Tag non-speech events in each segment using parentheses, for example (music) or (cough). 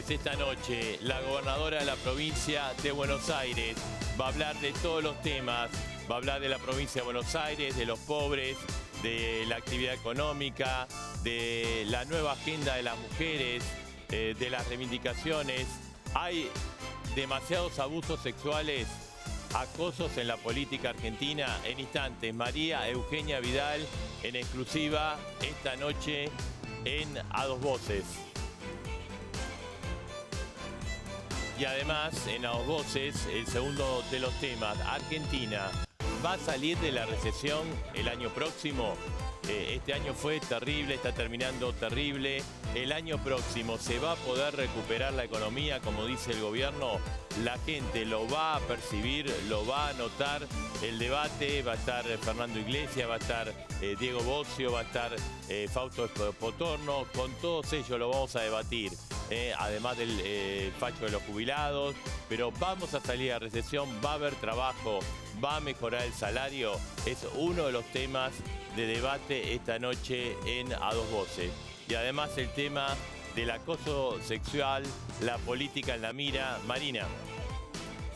esta noche la gobernadora de la provincia de Buenos Aires va a hablar de todos los temas, va a hablar de la provincia de Buenos Aires, de los pobres, de la actividad económica, de la nueva agenda de las mujeres, eh, de las reivindicaciones. Hay demasiados abusos sexuales, acosos en la política argentina. En instantes, María Eugenia Vidal en exclusiva esta noche en A Dos Voces. Y además, en las voces, el segundo de los temas, Argentina, ¿va a salir de la recesión el año próximo? Eh, este año fue terrible, está terminando terrible. El año próximo se va a poder recuperar la economía, como dice el gobierno. La gente lo va a percibir, lo va a notar. El debate va a estar eh, Fernando Iglesias, va a estar eh, Diego Bocio, va a estar Fausto Potorno. Con todos ellos lo vamos a debatir. además del eh, de los jubilados, pero vamos a salir a recesión, va a haber trabajo, va a mejorar el salario, es uno de los temas de debate esta noche en A Dos Voces. Y además el tema del acoso sexual, la política en la mira. Marina.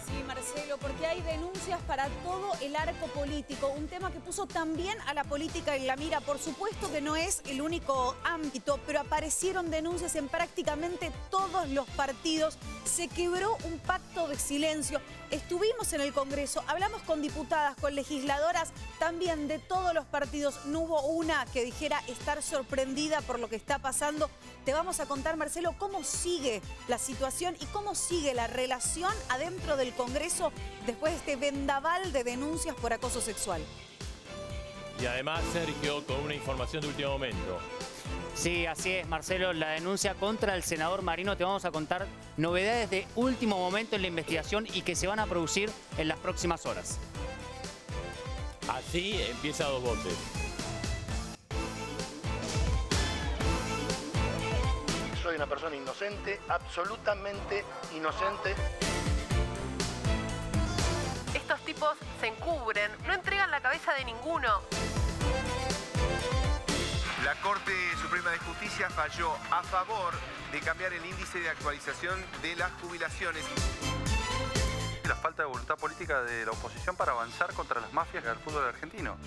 Sí, Marcelo, porque hay denuncias para todo el arco político, un tema que puso también a la política en la mira. Por supuesto que no es el único ámbito, pero aparecieron denuncias en prácticamente todos los partidos. Se quebró un pacto de silencio. Estuvimos en el Congreso, hablamos con diputadas, con legisladoras, también de todos los partidos. No hubo una que dijera estar sorprendida por lo que está pasando. Te vamos a contar, Marcelo, cómo sigue la situación y cómo sigue la relación adentro del Congreso después de este vendaval de denuncias por acoso sexual. Y además, Sergio, con una información de último momento. Sí, así es, Marcelo, la denuncia contra el senador Marino. Te vamos a contar novedades de último momento en la investigación y que se van a producir en las próximas horas. Así empieza Dos Voces. Soy una persona inocente, absolutamente inocente. Estos tipos se encubren, no entregan la cabeza de ninguno. La Corte Suprema de Justicia falló a favor de cambiar el índice de actualización de las jubilaciones. La falta de voluntad política de la oposición para avanzar contra las mafias del fútbol argentino.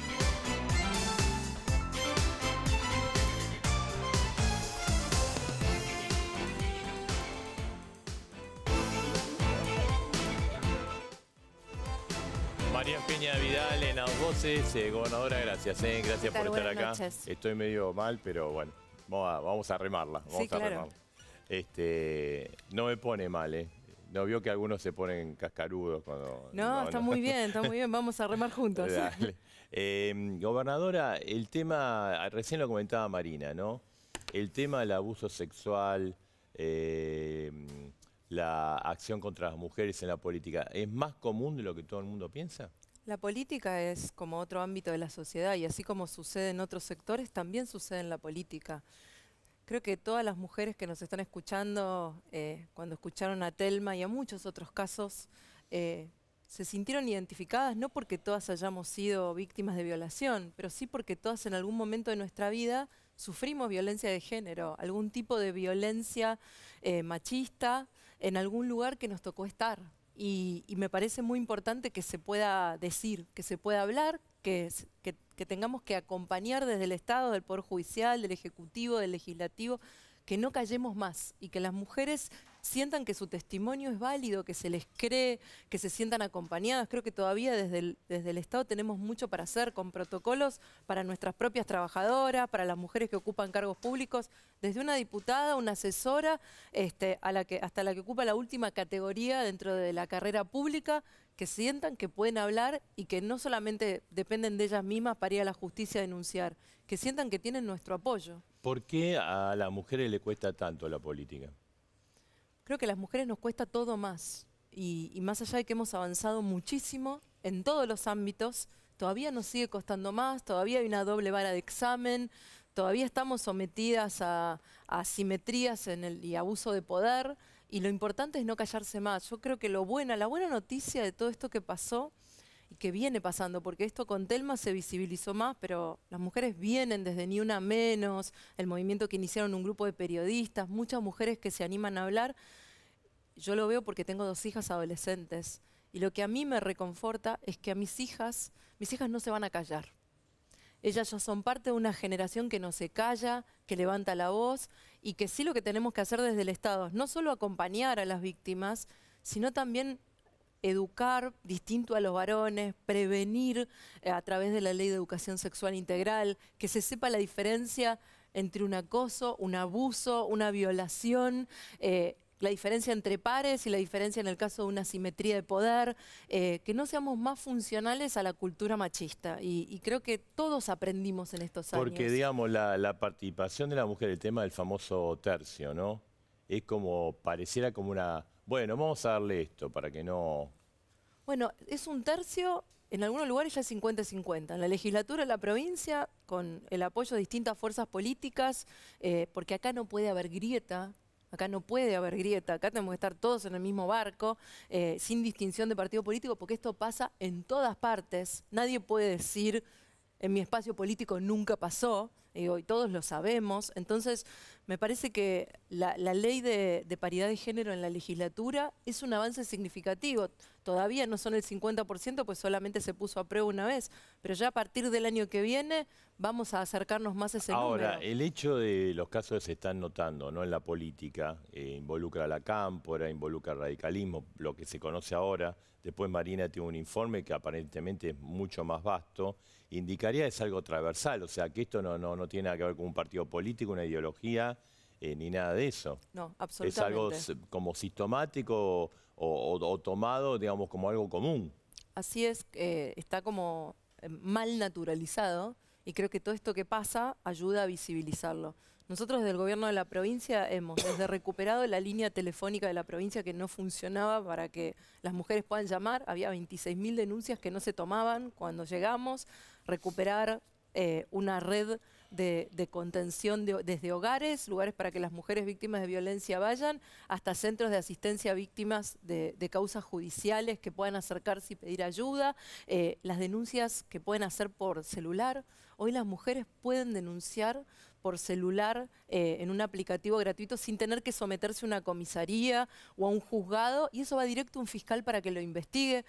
María Peña Vidal en las voces. Eh, gobernadora, gracias. Eh, gracias por estar acá. Estoy medio mal, pero bueno, vamos a, remarla. claro. Este, no me pone mal, ¿eh? No vio que algunos se ponen cascarudos cuando... No, está muy bien, está muy bien, vamos a remar juntos. (laughs) Em, gobernadora, el tema, ah, recién lo comentaba Marina, ¿no? El tema del abuso sexual, eh, la acción contra las mujeres en la política, ¿es más común de lo que todo el mundo piensa? La política es como otro ámbito de la sociedad y así como sucede en otros sectores, también sucede en la política. Creo que todas las mujeres que nos están escuchando, eh, cuando escucharon a Telma y a muchos otros casos, eh, se sintieron identificadas no porque todas hayamos sido víctimas de violación, pero sí porque todas en algún momento de nuestra vida sufrimos violencia de género, algún tipo de violencia eh, machista, en algún lugar que nos tocó estar. Y, me parece muy importante que se pueda decir, que se pueda hablar, que, que tengamos que acompañar desde el Estado, del Poder Judicial, del Ejecutivo, del Legislativo, que no callemos más y que las mujeres sientan que su testimonio es válido, que se les cree, que se sientan acompañadas. Creo que todavía desde el, desde el Estado tenemos mucho para hacer con protocolos para nuestras propias trabajadoras, para las mujeres que ocupan cargos públicos, desde una diputada, una asesora, este, hasta la que ocupa la última categoría dentro de la carrera pública, que sientan que pueden hablar y que no solamente dependen de ellas mismas para ir a la justicia a denunciar, que sientan que tienen nuestro apoyo. ¿Por qué a las mujeres le cuesta tanto la política? Creo que a las mujeres nos cuesta todo más. Y, más allá de que hemos avanzado muchísimo en todos los ámbitos, todavía nos sigue costando más, todavía hay una doble vara de examen, todavía estamos sometidas a, a asimetrías en el, y abuso de poder. Y lo importante es no callarse más. Yo creo que lo buena, la buena noticia de todo esto que pasó y que viene pasando, porque esto con Telma se visibilizó más, pero las mujeres vienen desde Ni Una Menos, el movimiento que iniciaron un grupo de periodistas, muchas mujeres que se animan a hablar. Yo lo veo porque tengo dos hijas adolescentes y lo que a mí me reconforta es que a mis hijas, mis hijas no se van a callar. Ellas ya son parte de una generación que no se calla, que levanta la voz y que sí lo que tenemos que hacer desde el Estado es no solo acompañar a las víctimas, sino también educar distinto a los varones, prevenir eh, a través de la ley de educación sexual integral, que se sepa la diferencia entre un acoso, un abuso, una violación, eh, la diferencia entre pares y la diferencia en el caso de una simetría de poder, eh, que no seamos más funcionales a la cultura machista. Y, creo que todos aprendimos en estos años. Porque, digamos, la, la, participación de la mujer, el tema del famoso tercio, ¿no? Es como, pareciera como una bueno, vamos a darle esto para que no... Bueno, es un tercio, en algunos lugares ya 50-50. En la legislatura, en la provincia, con el apoyo de distintas fuerzas políticas, eh, porque acá no puede haber grieta, Acá no puede haber grieta, acá tenemos que estar todos en el mismo barco, eh, sin distinción de partido político, porque esto pasa en todas partes. Nadie puede decir en mi espacio político nunca pasó, y hoy todos lo sabemos. Entonces, me parece que la, ley de, paridad de género en la legislatura es un avance significativo. Todavía no son el 50%, pues solamente se puso a prueba una vez, pero ya a partir del año que viene vamos a acercarnos más a ese Ahora, el hecho de los casos se están notando ¿no? en la política, eh, involucra a la cámpora, involucra al radicalismo, lo que se conoce ahora. Después Marina tiene un informe que aparentemente es mucho más vasto indicaría es algo transversal, o sea, que esto no, tiene nada que ver con un partido político, una ideología, eh, ni nada de eso. No, absolutamente. Es algo como sistemático o, tomado, digamos, como algo común. Así es, eh, está como eh, mal naturalizado y creo que todo esto que pasa ayuda a visibilizarlo. Nosotros desde el gobierno de la provincia hemos desde recuperado la línea telefónica de la provincia que no funcionaba para que las mujeres puedan llamar. Había 26.000 denuncias que no se tomaban cuando llegamos recuperar eh, una red de, contención desde hogares, lugares para que las mujeres víctimas de violencia vayan, hasta centros de asistencia a víctimas de, causas judiciales que puedan acercarse y pedir ayuda, eh, las denuncias que pueden hacer por celular. Hoy las mujeres pueden denunciar por celular eh, en un aplicativo gratuito sin tener que someterse a una comisaría o a un juzgado y eso va directo a un fiscal para que lo investigue.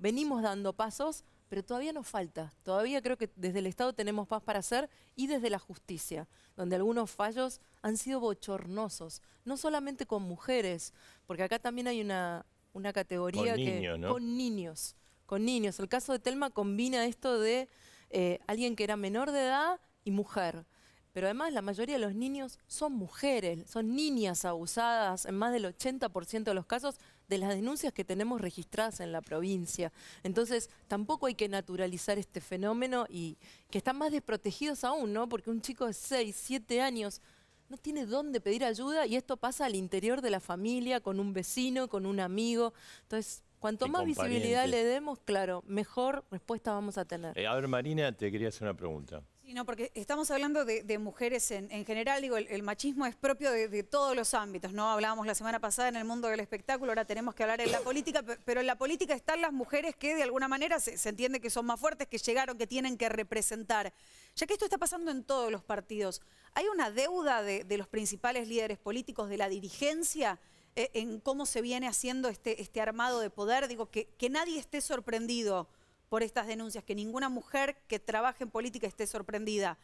venimos dando pasos, pero todavía nos falta. Todavía creo que desde el Estado tenemos más para hacer y desde la justicia, donde algunos fallos han sido bochornosos, no solamente con mujeres, porque acá también hay una, categoría con que niños, ¿no? con niños, con niños. El caso de Telma combina esto de eh, alguien que era menor de edad y mujer. Pero además la mayoría de los niños son mujeres, son niñas abusadas en más del 80% de los casos de las denuncias que tenemos registradas en la provincia. Entonces, tampoco hay que naturalizar este fenómeno y que están más desprotegidos aún, ¿no? Porque un chico de 6, 7 años no tiene dónde pedir ayuda y esto pasa al interior de la familia, con un vecino, con un amigo. Entonces, cuanto más visibilidad le demos, claro, mejor respuesta vamos a tener. Eh, a ver, Marina, te quería hacer una pregunta. Sí, no, porque estamos hablando de, mujeres en, general, digo, el, machismo es propio de, todos los ámbitos, ¿no? Hablábamos la semana pasada en el mundo del espectáculo, ahora tenemos que hablar en la política, pero en la política están las mujeres que de alguna manera se, entiende que son más fuertes, que llegaron, que tienen que representar. Ya que esto está pasando en todos los partidos, ¿hay una deuda de, los principales líderes políticos, de la dirigencia, eh, en cómo se viene haciendo este, este armado de poder? Digo, que nadie esté sorprendido por estas denuncias, que ninguna mujer que trabaje en política esté sorprendida.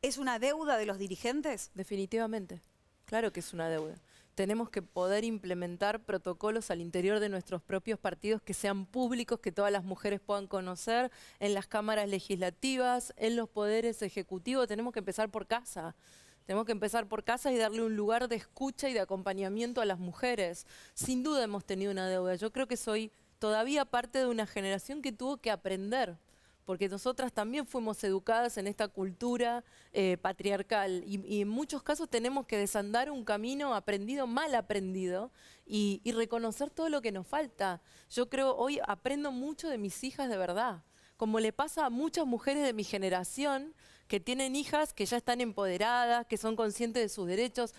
¿Es una deuda de los dirigentes? Definitivamente, claro que es una deuda. Tenemos que poder implementar protocolos al interior de nuestros propios partidos que sean públicos, que todas las mujeres puedan conocer, en las cámaras legislativas, en los poderes ejecutivos. Tenemos que empezar por casa. Tenemos que empezar por casa y darle un lugar de escucha y de acompañamiento a las mujeres. Sin duda hemos tenido una deuda. Yo creo que soy todavía parte de una generación que tuvo que aprender, porque nosotras también fuimos educadas en esta cultura eh, patriarcal y, en muchos casos tenemos que desandar un camino aprendido, mal aprendido, y, y reconocer todo lo que nos falta. Yo creo, hoy aprendo mucho de mis hijas de verdad como le pasa a muchas mujeres de mi generación que tienen hijas que ya están empoderadas, que son conscientes de sus derechos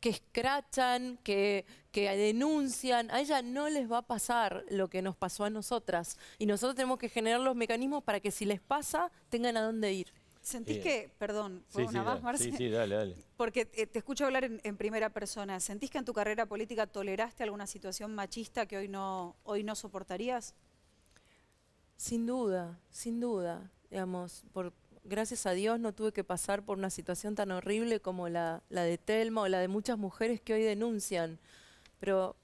que escrachan, que, que denuncian, a ella no les va a pasar lo que nos pasó a nosotras. Y nosotros tenemos que generar los mecanismos para que si les pasa, tengan a dónde ir. ¿Sentís que, perdón, fue una más, Sí, sí, dale, dale. (laughs) Porque te, escucho hablar en, primera persona. ¿Sentís que en tu carrera política toleraste alguna situación machista que hoy no, hoy no soportarías? Sin duda, sin duda, digamos, por, gracias a Dios no tuve que pasar por una situación tan horrible como la, de Telma o la de muchas mujeres que hoy denuncian. Pero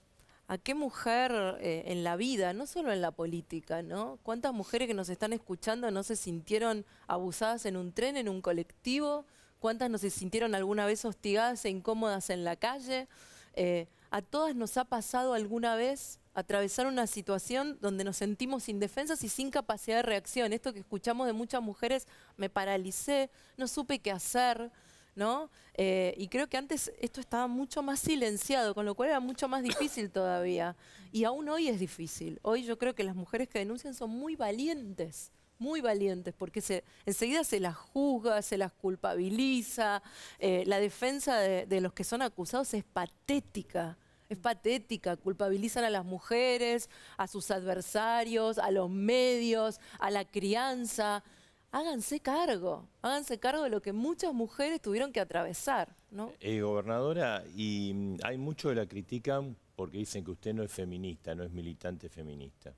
¿a qué mujer eh, en la vida, no solo en la política, ¿no? ¿Cuántas mujeres que nos están escuchando no se sintieron abusadas en un tren, en un colectivo? ¿Cuántas no se sintieron alguna vez hostigadas e incómodas en la calle? Eh, a todas nos ha pasado alguna vez atravesar una situación donde nos sentimos indefensas y sin capacidad de reacción. Esto que escuchamos de muchas mujeres, me paralicé, no supe qué hacer, ¿no? Eh, y creo que antes esto estaba mucho más silenciado, con lo cual era mucho más difícil todavía. Y aún hoy es difícil. Hoy yo creo que las mujeres que denuncian son muy valientes muy valientes, porque se, enseguida se las juzga, se las culpabiliza, eh, la defensa de, los que son acusados es patética es patética, culpabilizan a las mujeres, a sus adversarios, a los medios, a la crianza. Háganse cargo, háganse cargo de lo que muchas mujeres tuvieron que atravesar. ¿no? Eh, gobernadora, y mm, hay mucho que la critican porque dicen que usted no es feminista, no es militante feminista.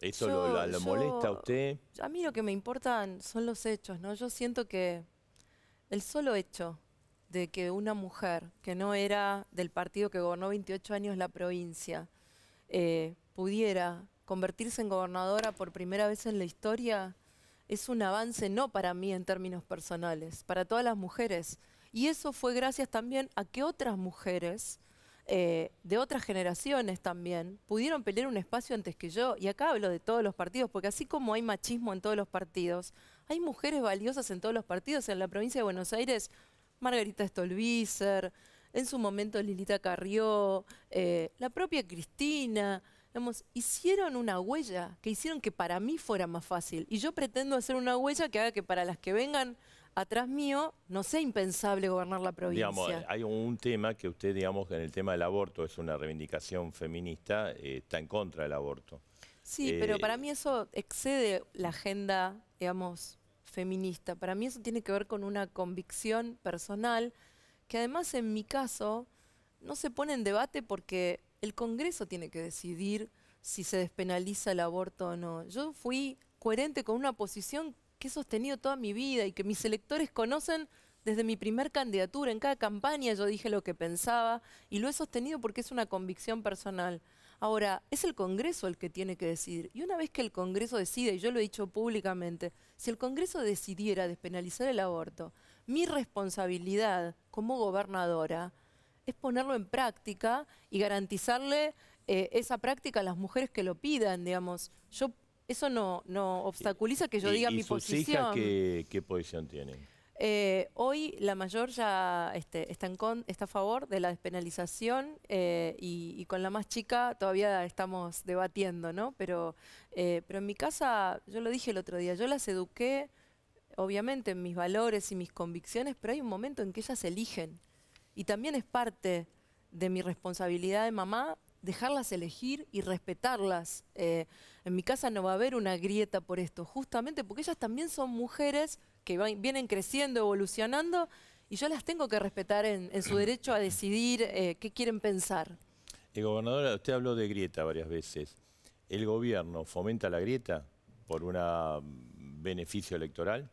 ¿Eso lo, molesta a usted? A mí lo que me importan son los hechos, ¿no? Yo siento que el solo hecho de que una mujer que no era del partido que gobernó 28 años la provincia eh, pudiera convertirse en gobernadora por primera vez en la historia es un avance no para mí en términos personales, para todas las mujeres. Y eso fue gracias también a que otras mujeres eh, de otras generaciones también pudieron pelear un espacio antes que yo. Y acá hablo de todos los partidos, porque así como hay machismo en todos los partidos, hay mujeres valiosas en todos los partidos. En la provincia de Buenos Aires Margarita Stolbizer, en su momento Lilita Carrió, eh, la propia Cristina, digamos, hicieron una huella que hicieron que para mí fuera más fácil. Y yo pretendo hacer una huella que haga que para las que vengan atrás mío no sea impensable gobernar la provincia. Digamos, hay un tema que usted, digamos, en el tema del aborto es una reivindicación feminista, eh, está en contra del aborto. Sí, pero eh, para mí eso excede la agenda, digamos, feminista. Para mí eso tiene que ver con una convicción personal que además en mi caso no se pone en debate porque el Congreso tiene que decidir si se despenaliza el aborto o no. Yo fui coherente con una posición que he sostenido toda mi vida y que mis electores conocen desde mi primer candidatura. En cada campaña yo dije lo que pensaba y lo he sostenido porque es una convicción personal. Ahora, es el Congreso el que tiene que decidir. Y una vez que el Congreso decide, y yo lo he dicho públicamente, si el Congreso decidiera despenalizar el aborto, mi responsabilidad como gobernadora es ponerlo en práctica y garantizarle eh, esa práctica a las mujeres que lo pidan, digamos. Yo eso no, no obstaculiza que yo diga mi posición. Hijas qué posición tienen? Eh, hoy la mayor ya este, está, está a favor de la despenalización eh, y, con la más chica todavía estamos debatiendo, ¿no? Pero, eh, pero en mi casa, yo lo dije el otro día, yo las eduqué, obviamente, en mis valores y mis convicciones, pero hay un momento en que ellas eligen. Y también es parte de mi responsabilidad de mamá dejarlas elegir y respetarlas. Eh, en mi casa no va a haber una grieta por esto, justamente porque ellas también son mujeres que vienen creciendo, evolucionando, y yo las tengo que respetar en, su derecho a decidir eh, qué quieren pensar. El eh, gobernador, usted habló de grieta varias veces. ¿El gobierno fomenta la grieta por un beneficio electoral?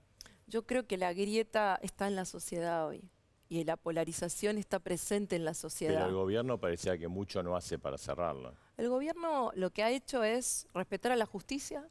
Yo creo que la grieta está en la sociedad hoy y la polarización está presente en la sociedad. Pero el gobierno parecía que mucho no hace para cerrarla. El gobierno lo que ha hecho es respetar a la justicia,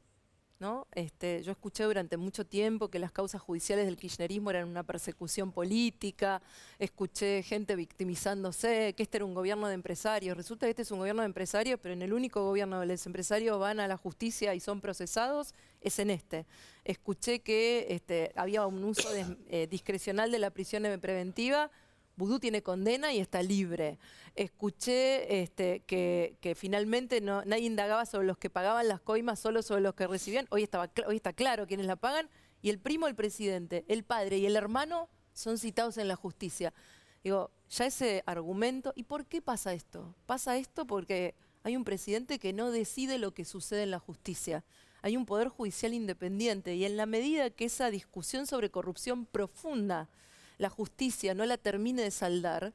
¿no? Este, yo escuché durante mucho tiempo que las causas judiciales del kirchnerismo eran una persecución política, escuché gente victimizándose, que este era un gobierno de empresarios. Resulta que este es un gobierno de empresarios, pero en el único gobierno de los empresarios van a la justicia y son procesados, es en este. Escuché que este, había un uso eh, discrecional de la prisión preventiva Vudú tiene condena y está libre. Escuché este, que, finalmente nadie indagaba sobre los que pagaban las coimas, solo sobre los que recibían. Hoy, estaba, hoy está claro quiénes la pagan. Y el primo, el presidente, el padre y el hermano son citados en la justicia. Digo, ya ese argumento, ¿y por qué pasa esto? Pasa esto porque hay un presidente que no decide lo que sucede en la justicia. Hay un poder judicial independiente y en la medida que esa discusión sobre corrupción profunda la justicia no la termine de saldar,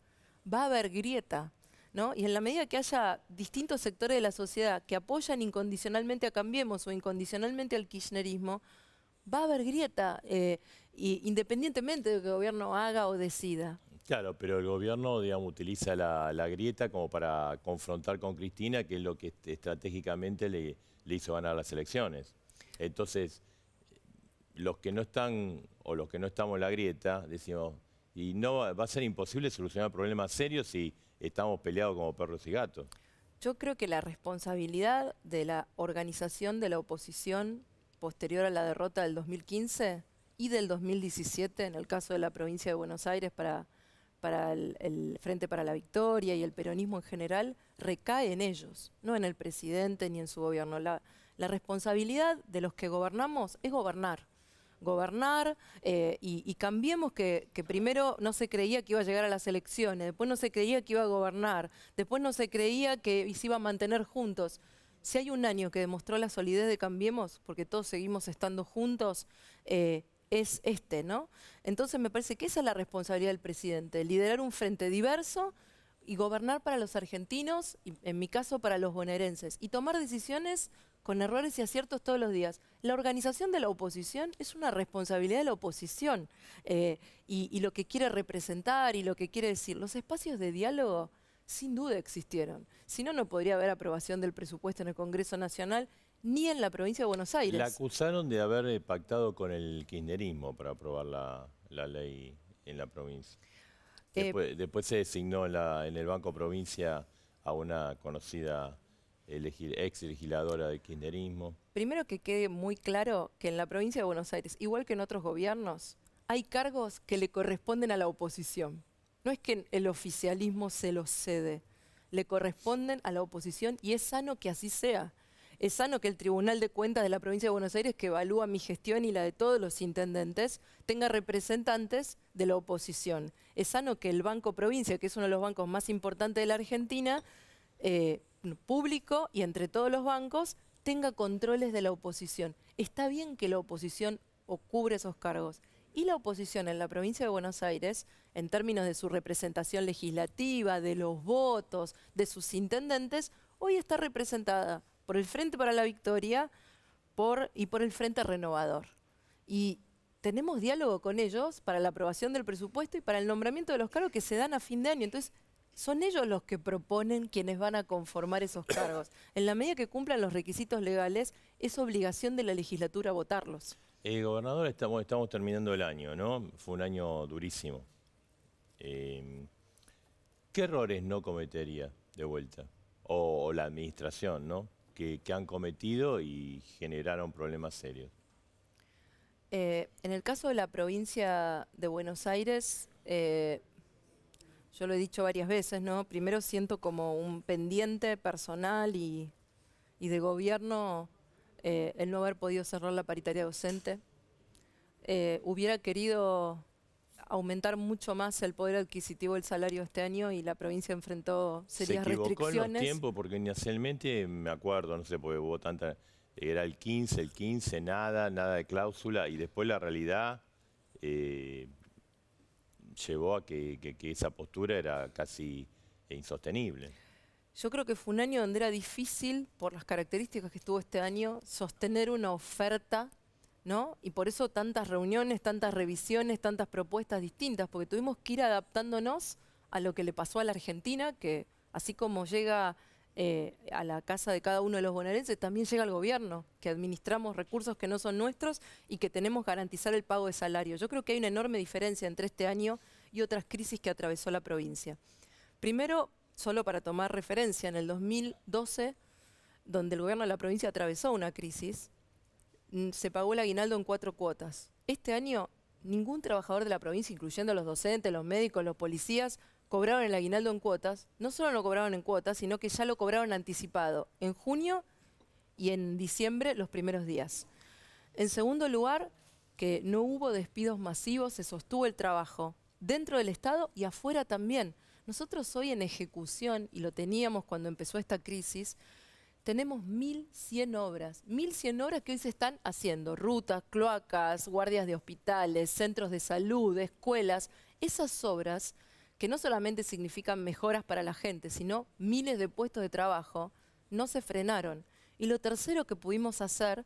va a haber grieta. ¿No? Y en la medida que haya distintos sectores de la sociedad que apoyan incondicionalmente a Cambiemos o incondicionalmente al kirchnerismo, va a haber grieta, eh, y independientemente de lo que el gobierno haga o decida. Claro, pero el gobierno, digamos, utiliza la, grieta como para confrontar con Cristina, que es lo que estratégicamente le, le hizo ganar las elecciones. Entonces, los que no están o los que no estamos en la grieta, decimos, y no va a ser imposible solucionar problemas serios si estamos peleados como perros y gatos. Yo creo que la responsabilidad de la organización de la oposición posterior a la derrota del 2015 y del 2017, en el caso de la provincia de Buenos Aires, para, para el, Frente para la Victoria y el peronismo en general, recae en ellos, no en el presidente ni en su gobierno. la responsabilidad de los que gobernamos es gobernar gobernar eh, y, cambiemos que, primero no se creía que iba a llegar a las elecciones, después no se creía que iba a gobernar, después no se creía que se iba a mantener juntos. Si hay un año que demostró la solidez de Cambiemos, porque todos seguimos estando juntos, eh, es este, ¿no? Entonces me parece que esa es la responsabilidad del presidente, liderar un frente diverso y gobernar para los argentinos, y en mi caso para los bonaerenses, y tomar decisiones con errores y aciertos todos los días. La organización de la oposición es una responsabilidad de la oposición eh, y, lo que quiere representar y lo que quiere decir. Los espacios de diálogo sin duda existieron. Si no, no podría haber aprobación del presupuesto en el Congreso Nacional ni en la provincia de Buenos Aires. La acusaron de haber eh, pactado con el kirchnerismo para aprobar la, ley en la provincia. Eh, después, se designó en el Banco Provincia a una conocida ex legisladora de kinderismo. Primero que quede muy claro que en la provincia de Buenos Aires, igual que en otros gobiernos, hay cargos que le corresponden a la oposición. No es que el oficialismo se los cede, le corresponden a la oposición y es sano que así sea. Es sano que el Tribunal de Cuentas de la provincia de Buenos Aires, que evalúa mi gestión y la de todos los intendentes, tenga representantes de la oposición. Es sano que el Banco Provincia, que es uno de los bancos más importantes de la Argentina, eh, público y entre todos los bancos tenga controles de la oposición. Está bien que la oposición ocupe esos cargos. Y la oposición en la provincia de Buenos Aires, en términos de su representación legislativa, de los votos, de sus intendentes, hoy está representada por el Frente para la Victoria por, y por el Frente Renovador. Y tenemos diálogo con ellos para la aprobación del presupuesto y para el nombramiento de los cargos que se dan a fin de año. Entonces, son ellos los que proponen quienes van a conformar esos cargos. (coughs) En la medida que cumplan los requisitos legales, es obligación de la legislatura votarlos. Eh, gobernador, estamos, terminando el año, ¿no? Fue un año durísimo. Em, ¿Qué errores no cometería de vuelta? O, la administración, ¿no? Que, han cometido y generaron problemas serios. Eh, en el caso de la provincia de Buenos Aires, eh, yo lo he dicho varias veces, ¿no? Primero siento como un pendiente personal y, de gobierno eh, el no haber podido cerrar la paritaria docente. Eh, hubiera querido aumentar mucho más el poder adquisitivo del salario este año y la provincia enfrentó serias restricciones. Se equivocó en los tiempos porque inicialmente, me acuerdo, no sé, porque hubo tanta... Era el 15, el 15, nada, nada de cláusula y después la realidad... Eh, llevó a que, esa postura era casi insostenible. Yo creo que fue un año donde era difícil, por las características que estuvo este año, sostener una oferta, ¿no? Y por eso tantas reuniones, tantas revisiones, tantas propuestas distintas, porque tuvimos que ir adaptándonos a lo que le pasó a la Argentina, que así como llega eh, a la casa de cada uno de los bonaerenses, también llega el gobierno, que administramos recursos que no son nuestros y que tenemos garantizar el pago de salario. Yo creo que hay una enorme diferencia entre este año y otras crisis que atravesó la provincia. Primero, solo para tomar referencia, en el 2012, donde el gobierno de la provincia atravesó una crisis, mm, se pagó el aguinaldo en cuatro cuotas. Este año ningún trabajador de la provincia, incluyendo los docentes, los médicos, los policías, cobraron el aguinaldo en cuotas, no solo lo cobraron en cuotas, sino que ya lo cobraron anticipado en junio y en diciembre los primeros días. En segundo lugar, que no hubo despidos masivos, se sostuvo el trabajo dentro del Estado y afuera también. Nosotros hoy en ejecución, y lo teníamos cuando empezó esta crisis, tenemos 1.100 obras, 1.100 obras que hoy se están haciendo, rutas, cloacas, guardias de hospitales, centros de salud, escuelas. Esas obras que no solamente significan mejoras para la gente, sino miles de puestos de trabajo, no se frenaron. Y lo tercero que pudimos hacer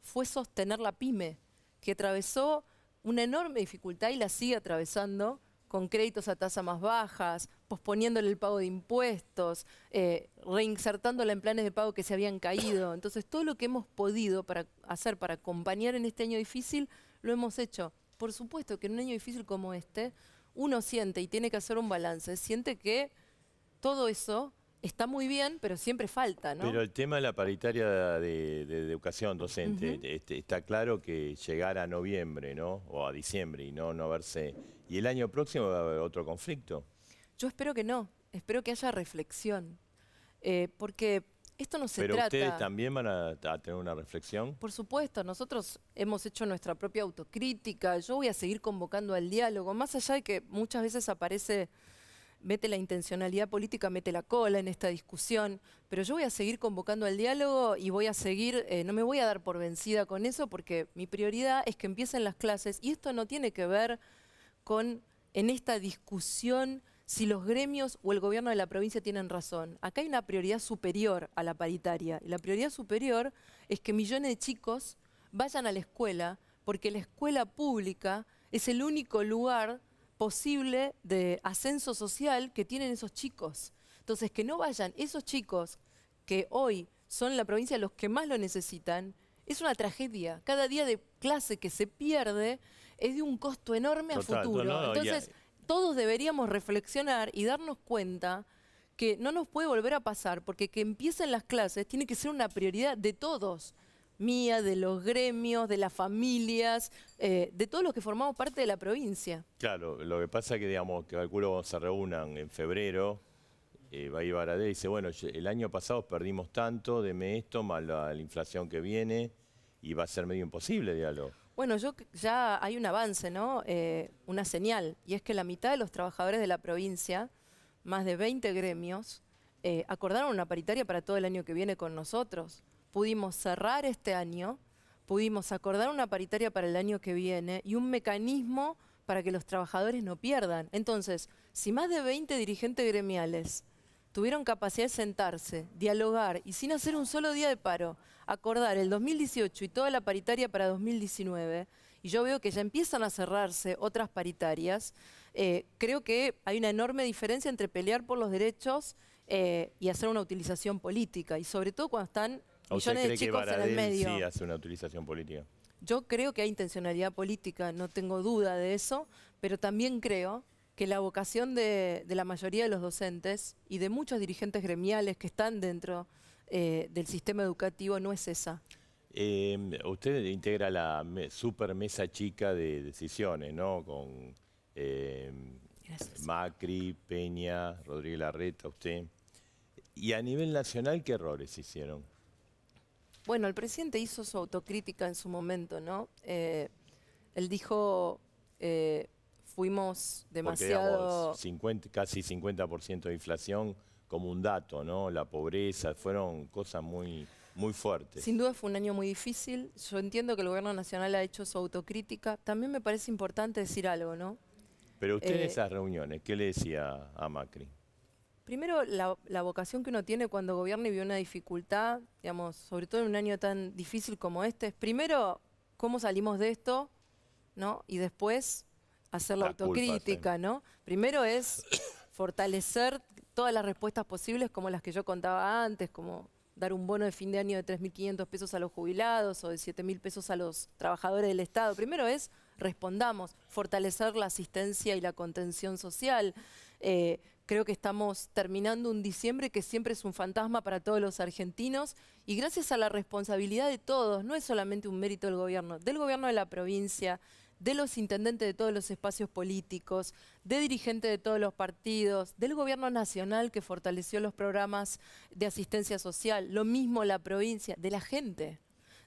fue sostener la pyme, que atravesó una enorme dificultad y la sigue atravesando con créditos a tasa más bajas, posponiéndole el pago de impuestos, eh, reinsertándola en planes de pago que se habían caído. Entonces, todo lo que hemos podido para hacer para acompañar en este año difícil, lo hemos hecho. Por supuesto que en un año difícil como este, uno siente y tiene que hacer un balance, siente que todo eso está muy bien, pero siempre falta, ¿no? Pero el tema de la paritaria de, educación docente, este, está claro que llegar a noviembre, ¿no? O a diciembre y no, no verse... ¿Y el año próximo va a haber otro conflicto? Yo espero que no, espero que haya reflexión, eh, porque esto no se Pero ustedes también van a, tener una reflexión? Por supuesto, nosotros hemos hecho nuestra propia autocrítica. Yo voy a seguir convocando al diálogo, más allá de que muchas veces aparece... Mete la intencionalidad política, mete la cola en esta discusión, pero yo voy a seguir convocando al diálogo y voy a seguir, eh, no me voy a dar por vencida con eso porque mi prioridad es que empiecen las clases y esto no tiene que ver con en esta discusión si los gremios o el gobierno de la provincia tienen razón. Acá hay una prioridad superior a la paritaria. la prioridad superior es que millones de chicos vayan a la escuela, porque la escuela pública es el único lugar posible de ascenso social que tienen esos chicos. Entonces, que no vayan esos chicos que hoy son la provincia los que más lo necesitan, es una tragedia. Cada día de clase que se pierde es de un costo enorme a futuro. Entonces, todos deberíamos reflexionar y darnos cuenta que no nos puede volver a pasar, porque que empiecen las clases tiene que ser una prioridad de todos, mía, de los gremios, de las familias, eh, de todos los que formamos parte de la provincia. Claro, lo que pasa es que, digamos, que calculo se reúnan en febrero, va a ir Baradé y dice, bueno, el año pasado perdimos tanto, deme esto, más la, la inflación que viene, y va a ser medio imposible, diálogo. Bueno, yo ya hay un avance, ¿no? Eh, una señal, y es que la mitad de los trabajadores de la provincia, más de 20 gremios, eh, acordaron una paritaria para todo el año que viene con nosotros. Pudimos cerrar este año, pudimos acordar una paritaria para el año que viene y un mecanismo para que los trabajadores no pierdan. Entonces, si más de 20 dirigentes gremiales tuvieron capacidad de sentarse, dialogar y sin hacer un solo día de paro, acordar el 2018 y toda la paritaria para 2019, y yo veo que ya empiezan a cerrarse otras paritarias, eh, creo que hay una enorme diferencia entre pelear por los derechos eh, y hacer una utilización política, y sobre todo cuando están de chicos en el medio. hace una utilización política? Yo creo que hay intencionalidad política, no tengo duda de eso, pero también creo que la vocación de, de la mayoría de los docentes y de muchos dirigentes gremiales que están dentro eh, del sistema educativo no es esa. Eh, usted integra la super mesa chica de decisiones, ¿no? Con eh, Macri, Peña, Rodríguez Larreta, usted. ¿Y a nivel nacional qué errores hicieron? Bueno, el presidente hizo su autocrítica en su momento, ¿no? él dijo, fuimos demasiado... casi 50% de inflación como un dato, ¿no? La pobreza, fueron cosas muy, muy fuertes. Sin duda fue un año muy difícil. Yo entiendo que el gobierno nacional ha hecho su autocrítica. También me parece importante decir algo, ¿no? Pero usted en eh, esas reuniones, ¿qué le decía a Macri? Primero, la, vocación que uno tiene cuando gobierna y ve una dificultad, digamos, sobre todo en un año tan difícil como este, es primero, ¿cómo salimos de esto? ¿No? Y después, hacer la, autocrítica, ¿no? Primero es (coughs) fortalecer todas las respuestas posibles, como las que yo contaba antes, como dar un bono de fin de año de 3.500 pesos a los jubilados o de 7.000 pesos a los trabajadores del Estado. Primero es, respondamos, fortalecer la asistencia y la contención social. Eh, creo que estamos terminando un diciembre que siempre es un fantasma para todos los argentinos y gracias a la responsabilidad de todos, no es solamente un mérito del gobierno, del gobierno de la provincia, de los intendentes de todos los espacios políticos, de dirigentes de todos los partidos, del gobierno nacional que fortaleció los programas de asistencia social, lo mismo la provincia, de la gente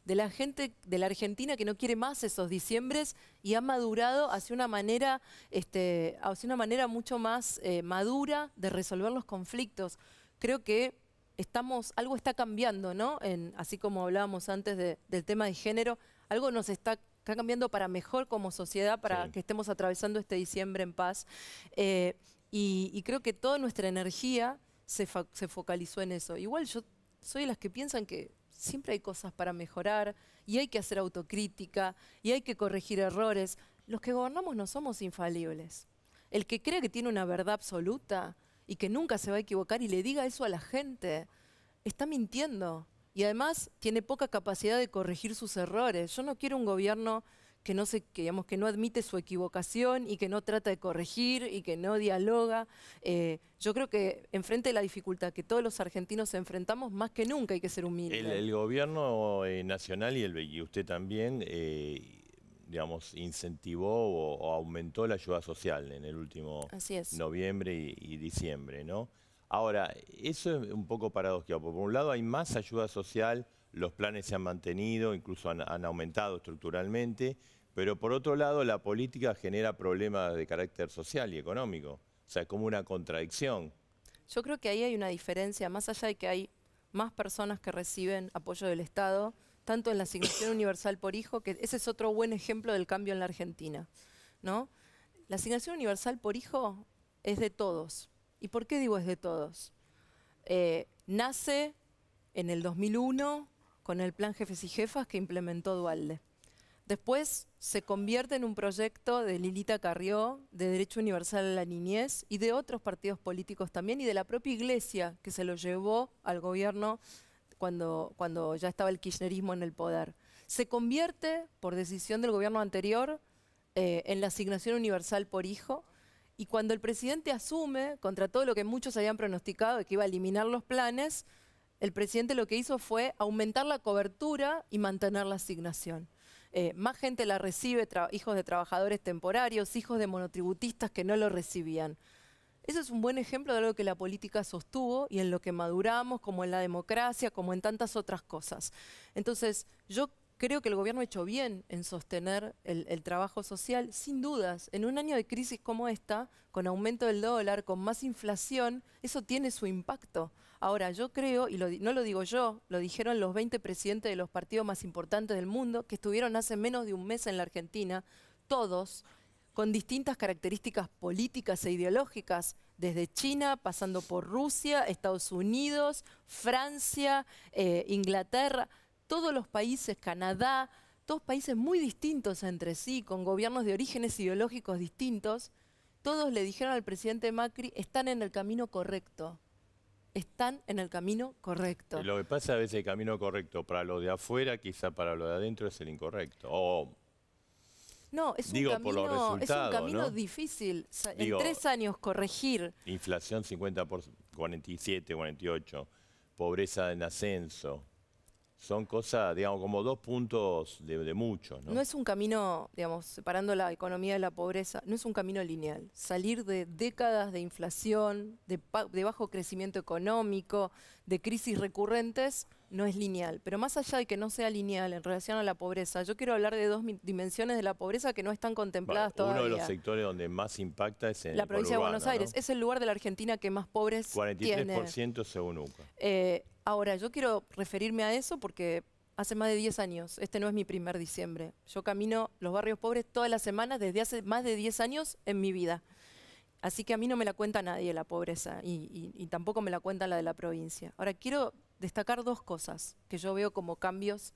de la gente de la Argentina que no quiere más esos diciembres y ha madurado hacia una manera, este, hacia una manera mucho más eh, madura de resolver los conflictos. Creo que estamos, algo está cambiando, ¿no? En, así como hablábamos antes del tema de género, algo nos está está cambiando para mejor como sociedad, para que estemos atravesando este diciembre en paz. Eh, y, creo que toda nuestra energía se, se focalizó en eso. Igual yo soy de las que piensan que siempre hay cosas para mejorar y hay que hacer autocrítica y hay que corregir errores. Los que gobernamos no somos infalibles. El que cree que tiene una verdad absoluta y que nunca se va a equivocar y le diga eso a la gente, está mintiendo y además tiene poca capacidad de corregir sus errores. Yo no quiero un gobierno que no se, digamos, que no admite su equivocación y que no trata de corregir y que no dialoga. Eh, yo creo que enfrente de la dificultad que todos los argentinos enfrentamos, más que nunca hay que ser humilde El, gobierno eh, nacional y, el, usted también, eh, digamos, incentivó o, aumentó la ayuda social en el último noviembre y diciembre, ¿no? Ahora, eso es un poco paradójico, porque por un lado hay más ayuda social, los planes se han mantenido, incluso han, aumentado estructuralmente, pero por otro lado la política genera problemas de carácter social y económico, o sea, es como una contradicción. Yo creo que ahí hay una diferencia, más allá de que hay más personas que reciben apoyo del Estado, tanto en la asignación (coughs) universal por hijo, que ese es otro buen ejemplo del cambio en la Argentina, ¿no? La asignación universal por hijo es de todos, ¿Y por qué digo es de todos? Eh, nace en el 2001 con el plan Jefes y Jefas que implementó Dualde. Después se convierte en un proyecto de Lilita Carrió, de Derecho Universal a la Niñez y de otros partidos políticos también y de la propia Iglesia que se lo llevó al gobierno cuando, cuando ya estaba el kirchnerismo en el poder. Se convierte, por decisión del gobierno anterior, eh, en la asignación universal por hijo, y cuando el presidente asume, contra todo lo que muchos habían pronosticado de que iba a eliminar los planes, el presidente lo que hizo fue aumentar la cobertura y mantener la asignación. Eh, más gente la recibe, hijos de trabajadores temporarios, hijos de monotributistas que no lo recibían. Eso es un buen ejemplo de algo que la política sostuvo y en lo que maduramos, como en la democracia, como en tantas otras cosas. Entonces, yo Creo que el gobierno ha hecho bien en sostener el, trabajo social, sin dudas. En un año de crisis como esta, con aumento del dólar, con más inflación, eso tiene su impacto. Ahora, yo creo, y no lo digo yo, lo dijeron los 20 presidentes de los partidos más importantes del mundo, que estuvieron hace menos de un mes en la Argentina, todos, con distintas características políticas e ideológicas, desde China, pasando por Rusia, Estados Unidos, Francia, eh, Inglaterra todos los países, Canadá, todos países muy distintos entre sí, con gobiernos de orígenes ideológicos distintos, todos le dijeron al presidente Macri, están en el camino correcto. Están en el camino correcto. lo que pasa a veces el camino correcto para lo de afuera, quizá para lo de adentro es el incorrecto. no, es un camino, es un camino difícil. en tres años corregir. Inflación 50 por 47, 48, pobreza en ascenso, son cosas, digamos, como dos puntos de, muchos. ¿no? ¿no? es un camino, digamos, separando la economía de la pobreza, no es un camino lineal. Salir de décadas de inflación, de, bajo crecimiento económico, de crisis recurrentes, no es lineal. Pero más allá de que no sea lineal en relación a la pobreza, yo quiero hablar de dos dimensiones de la pobreza que no están contempladas todavía. Uno de los sectores donde más impacta es en la provincia de Buenos Aires. Es el lugar de la Argentina que más pobres 43% según UCA. Eh, Ahora, yo quiero referirme a eso porque hace más de 10 años, este no es mi primer diciembre. Yo camino los barrios pobres todas las semanas desde hace más de 10 años en mi vida. Así que a mí no me la cuenta nadie la pobreza y, y tampoco me la cuenta la de la provincia. Ahora, quiero destacar dos cosas que yo veo como cambios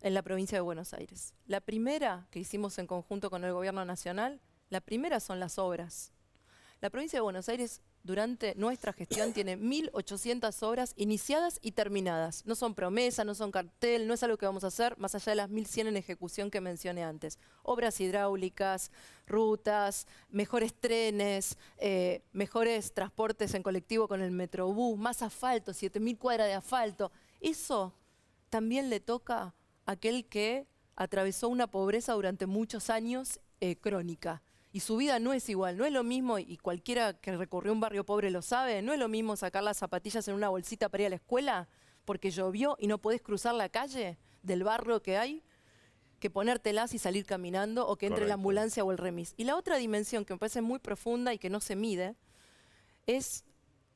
en la provincia de Buenos Aires. La primera, que hicimos en conjunto con el Gobierno Nacional, la primera son las obras. La provincia de Buenos Aires durante nuestra gestión tiene 1.800 obras iniciadas y terminadas. No son promesas, no son cartel, no es algo que vamos a hacer, más allá de las 1.100 en ejecución que mencioné antes. Obras hidráulicas, rutas, mejores trenes, eh, mejores transportes en colectivo con el metrobús, más asfalto, 7.000 cuadras de asfalto. Eso también le toca a aquel que atravesó una pobreza durante muchos años eh, crónica y su vida no es igual, no es lo mismo, y cualquiera que recorrió un barrio pobre lo sabe, no es lo mismo sacar las zapatillas en una bolsita para ir a la escuela porque llovió y no podés cruzar la calle del barrio que hay que ponértelas y salir caminando o que entre la ambulancia o el remis. Y la otra dimensión que me parece muy profunda y que no se mide es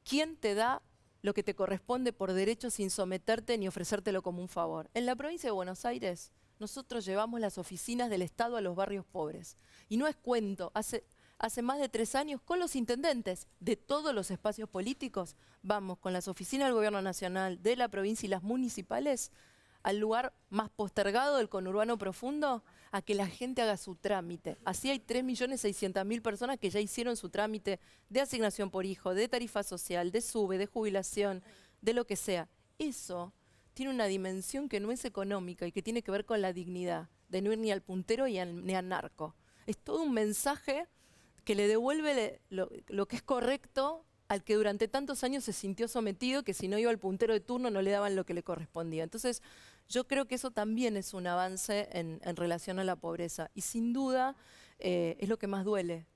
quién te da lo que te corresponde por derecho sin someterte ni ofrecértelo como un favor. En la provincia de Buenos Aires, nosotros llevamos las oficinas del Estado a los barrios pobres. Y no es cuento, hace, más de tres años con los intendentes de todos los espacios políticos, vamos con las oficinas del Gobierno Nacional, de la provincia y las municipales al lugar más postergado del conurbano profundo a que la gente haga su trámite. Así hay 3.600.000 personas que ya hicieron su trámite de asignación por hijo, de tarifa social, de sube, de jubilación, de lo que sea. Eso tiene una dimensión que no es económica y que tiene que ver con la dignidad, de no ir ni al puntero y ni al narco. Es todo un mensaje que le devuelve lo, que es correcto al que durante tantos años se sintió sometido, que si no iba al puntero de turno no le daban lo que le correspondía. Entonces, yo creo que eso también es un avance en, relación a la pobreza. Y sin duda eh, es lo que más duele,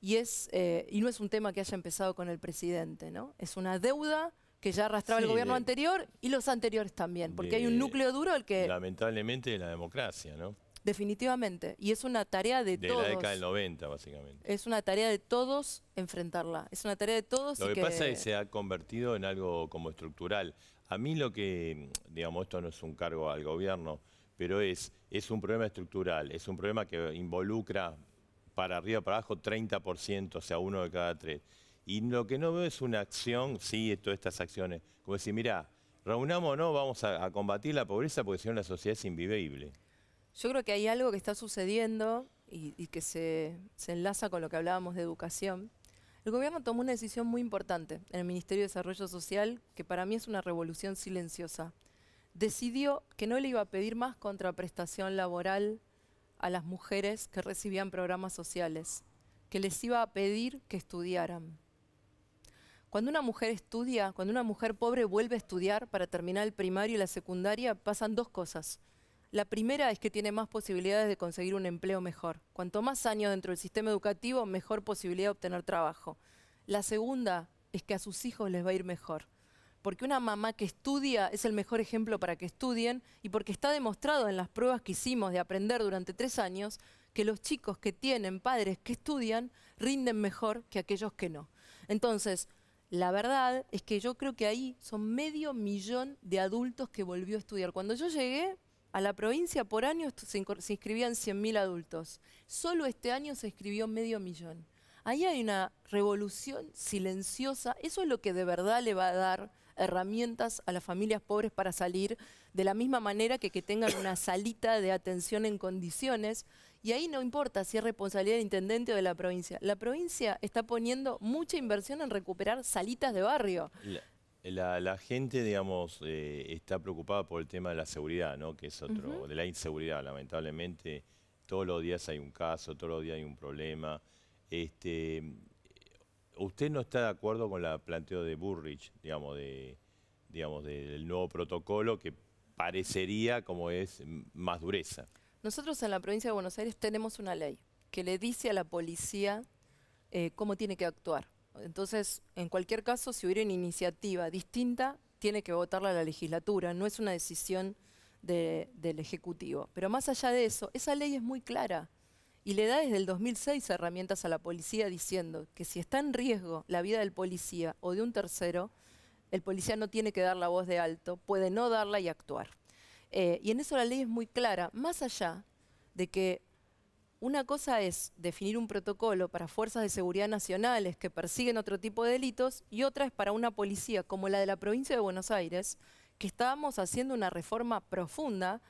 y, es, eh, y no es un tema que haya empezado con el presidente, ¿no? Es una deuda que ya arrastraba el gobierno anterior y los anteriores también, porque hay un núcleo duro al que... Lamentablemente es la democracia, ¿no? Definitivamente, y es una tarea de, todos. De la década del 90, básicamente. Es una tarea de todos enfrentarla, es una tarea de todos. Lo que, pasa es que se ha convertido en algo como estructural. A mí lo que, digamos, esto no es un cargo al gobierno, pero es, es un problema estructural, es un problema que involucra para arriba, para abajo, 30%, o sea, uno de cada tres. Y lo que no veo es una acción, sí, todas estas acciones. Como decir, mira, reunamos o no, vamos a, combatir la pobreza porque si no la sociedad es invivible. Yo creo que hay algo que está sucediendo y, que se, enlaza con lo que hablábamos de educación. El gobierno tomó una decisión muy importante en el Ministerio de Desarrollo Social, que para mí es una revolución silenciosa. Decidió que no le iba a pedir más contraprestación laboral a las mujeres que recibían programas sociales, que les iba a pedir que estudiaran. Cuando una mujer estudia, cuando una mujer pobre vuelve a estudiar para terminar el primario y la secundaria, pasan dos cosas. La primera es que tiene más posibilidades de conseguir un empleo mejor. Cuanto más años dentro del sistema educativo, mejor posibilidad de obtener trabajo. La segunda es que a sus hijos les va a ir mejor. Porque una mamá que estudia es el mejor ejemplo para que estudien y porque está demostrado en las pruebas que hicimos de aprender durante tres años que los chicos que tienen padres que estudian rinden mejor que aquellos que no. Entonces, la verdad es que yo creo que ahí son medio millón de adultos que volvió a estudiar. Cuando yo llegué a la provincia por año se, inscribían 100.000 adultos. Solo este año se inscribió medio millón. Ahí hay una revolución silenciosa. Eso es lo que de verdad le va a dar herramientas a las familias pobres para salir de la misma manera que que tengan una salita de atención en condiciones. Y ahí no importa si es responsabilidad del intendente o de la provincia. La provincia está poniendo mucha inversión en recuperar salitas de barrio. La, gente, digamos, eh, está preocupada por el tema de la seguridad, ¿no? Que es otro, de la inseguridad, lamentablemente. Todos los días hay un caso, todos los días hay un problema. Este, ¿Usted no está de acuerdo con la planteo de Burrich, digamos, de, digamos, del nuevo protocolo que parecería como es más dureza? Nosotros en la provincia de Buenos Aires tenemos una ley que le dice a la policía eh, cómo tiene que actuar. Entonces, en cualquier caso, si hubiera una iniciativa distinta, tiene que votarla la legislatura, no es una decisión del Ejecutivo. Pero más allá de eso, esa ley es muy clara y le da desde el 2006 herramientas a la policía diciendo que si está en riesgo la vida del policía o de un tercero, el policía no tiene que dar la voz de alto, puede no darla y actuar. Eh, y en eso la ley es muy clara, más allá de que una cosa es definir un protocolo para fuerzas de seguridad nacionales que persiguen otro tipo de delitos y otra es para una policía como la de la provincia de Buenos Aires, que estábamos haciendo una reforma profunda,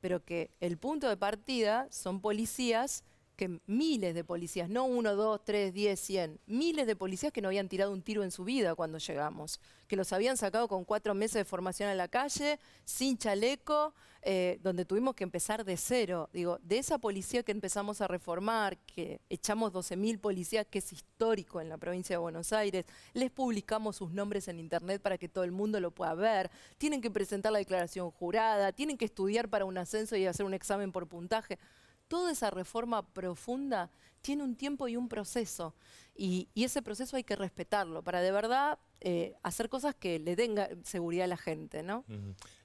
pero que el punto de partida son policías que miles de policías, no uno, dos, tres, diez, cien, miles de policías que no habían tirado un tiro en su vida cuando llegamos, que los habían sacado con cuatro meses de formación a la calle, sin chaleco, eh, donde tuvimos que empezar de cero. Digo, de esa policía que empezamos a reformar, que echamos 12.000 policías, que es histórico en la provincia de Buenos Aires, les publicamos sus nombres en internet para que todo el mundo lo pueda ver, tienen que presentar la declaración jurada, tienen que estudiar para un ascenso y hacer un examen por puntaje toda esa reforma profunda tiene un tiempo y un proceso. Y, ese proceso hay que respetarlo para de verdad eh, hacer cosas que le den seguridad a la gente. ¿no?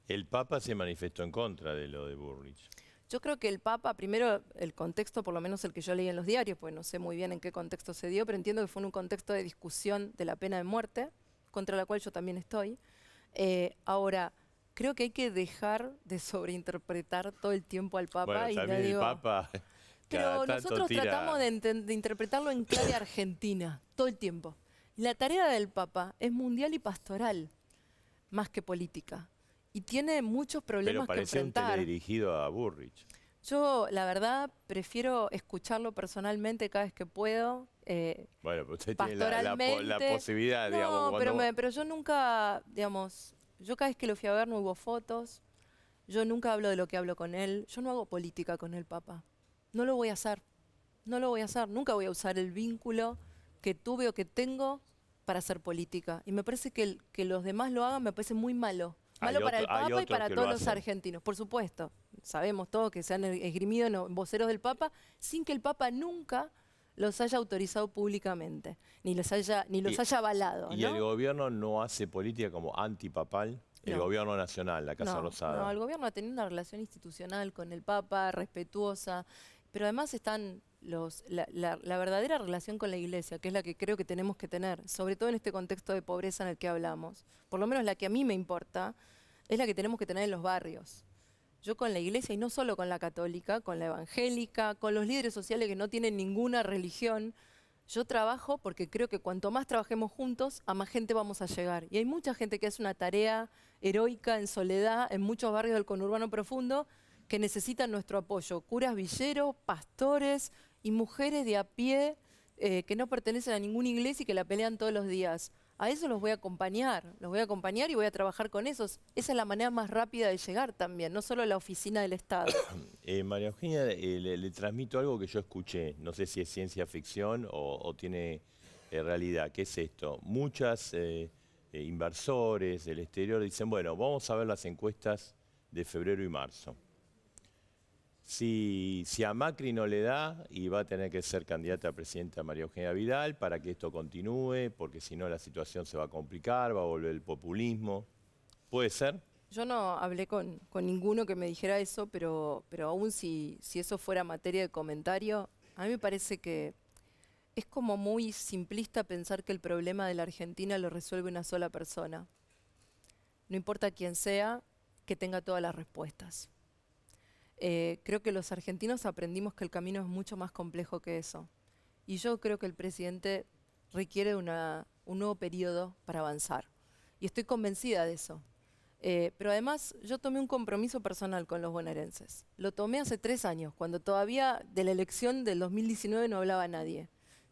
El Papa se manifestó en contra de lo de Burrich. Yo creo que el Papa, primero el contexto, por lo menos el que yo leí en los diarios, pues no sé muy bien en qué contexto se dio, pero entiendo que fue en un contexto de discusión de la pena de muerte, contra la cual yo también estoy. Eh, ahora, creo que hay que dejar de sobreinterpretar todo el tiempo al Papa. y también (laughs) Pero nosotros tratamos de, interpretarlo en clave (coughs) argentina, todo el tiempo. La tarea del Papa es mundial y pastoral, más que política. Y tiene muchos problemas que enfrentar. Pero dirigido a Burrich. Yo, la verdad, prefiero escucharlo personalmente cada vez que puedo. Eh, bueno, pero usted tiene la, posibilidad, no, Pero, pero yo nunca, digamos, yo cada vez que lo fui a ver no hubo fotos, yo nunca hablo de lo que hablo con él, yo no hago política con el Papa, no lo voy a hacer, no lo voy a hacer, nunca voy a usar el vínculo que tuve o que tengo para hacer política. Y me parece que, los demás lo hagan, me parece muy malo. Malo para el Papa y para todos los argentinos, por supuesto. Sabemos todos que se han esgrimido en voceros del Papa, sin que el Papa nunca los haya autorizado públicamente, ni los haya, ni los haya avalado. ¿Y el gobierno no hace política como antipapal? El gobierno nacional, la Casa Rosada. No, el gobierno ha tenido una relación institucional con el Papa, respetuosa, pero además están los, la, la, verdadera relación con la iglesia, que es la que creo que tenemos que tener, sobre todo en este contexto de pobreza en el que hablamos, por lo menos la que a mí me importa, es la que tenemos que tener en los barrios. Yo con la iglesia, y no solo con la católica, con la evangélica, con los líderes sociales que no tienen ninguna religión, yo trabajo porque creo que cuanto más trabajemos juntos, a más gente vamos a llegar. Y hay mucha gente que hace una tarea heroica en soledad en muchos barrios del conurbano profundo que necesitan nuestro apoyo. Curas villeros, pastores y mujeres de a pie eh, que no pertenecen a ninguna iglesia y que la pelean todos los días a eso los voy a acompañar, los voy a acompañar y voy a trabajar con esos. Esa es la manera más rápida de llegar también, no solo la oficina del Estado. (coughs) Eh, María Eugenia, eh, le, transmito algo que yo escuché, no sé si es ciencia ficción o, tiene eh, realidad, ¿qué es esto? Muchas inversores del exterior dicen, bueno, vamos a ver las encuestas de febrero y marzo. Si, si, a Macri no le da, y va a tener que ser candidata a presidenta María Eugenia Vidal para que esto continúe, porque si no la situación se va a complicar, va a volver el populismo. ¿Puede ser? Yo no hablé con, ninguno que me dijera eso, pero, pero aún si, si eso fuera materia de comentario, a mí me parece que es como muy simplista pensar que el problema de la Argentina lo resuelve una sola persona. No importa quién sea, que tenga todas las respuestas. Eh, creo que los argentinos aprendimos que el camino es mucho más complejo que eso. Y yo creo que el presidente requiere un nuevo periodo para avanzar. Y estoy convencida de eso. Eh, pero además yo tomé un compromiso personal con los bonaerenses. Lo tomé hace tres años, cuando todavía de la elección del 2019 no hablaba nadie.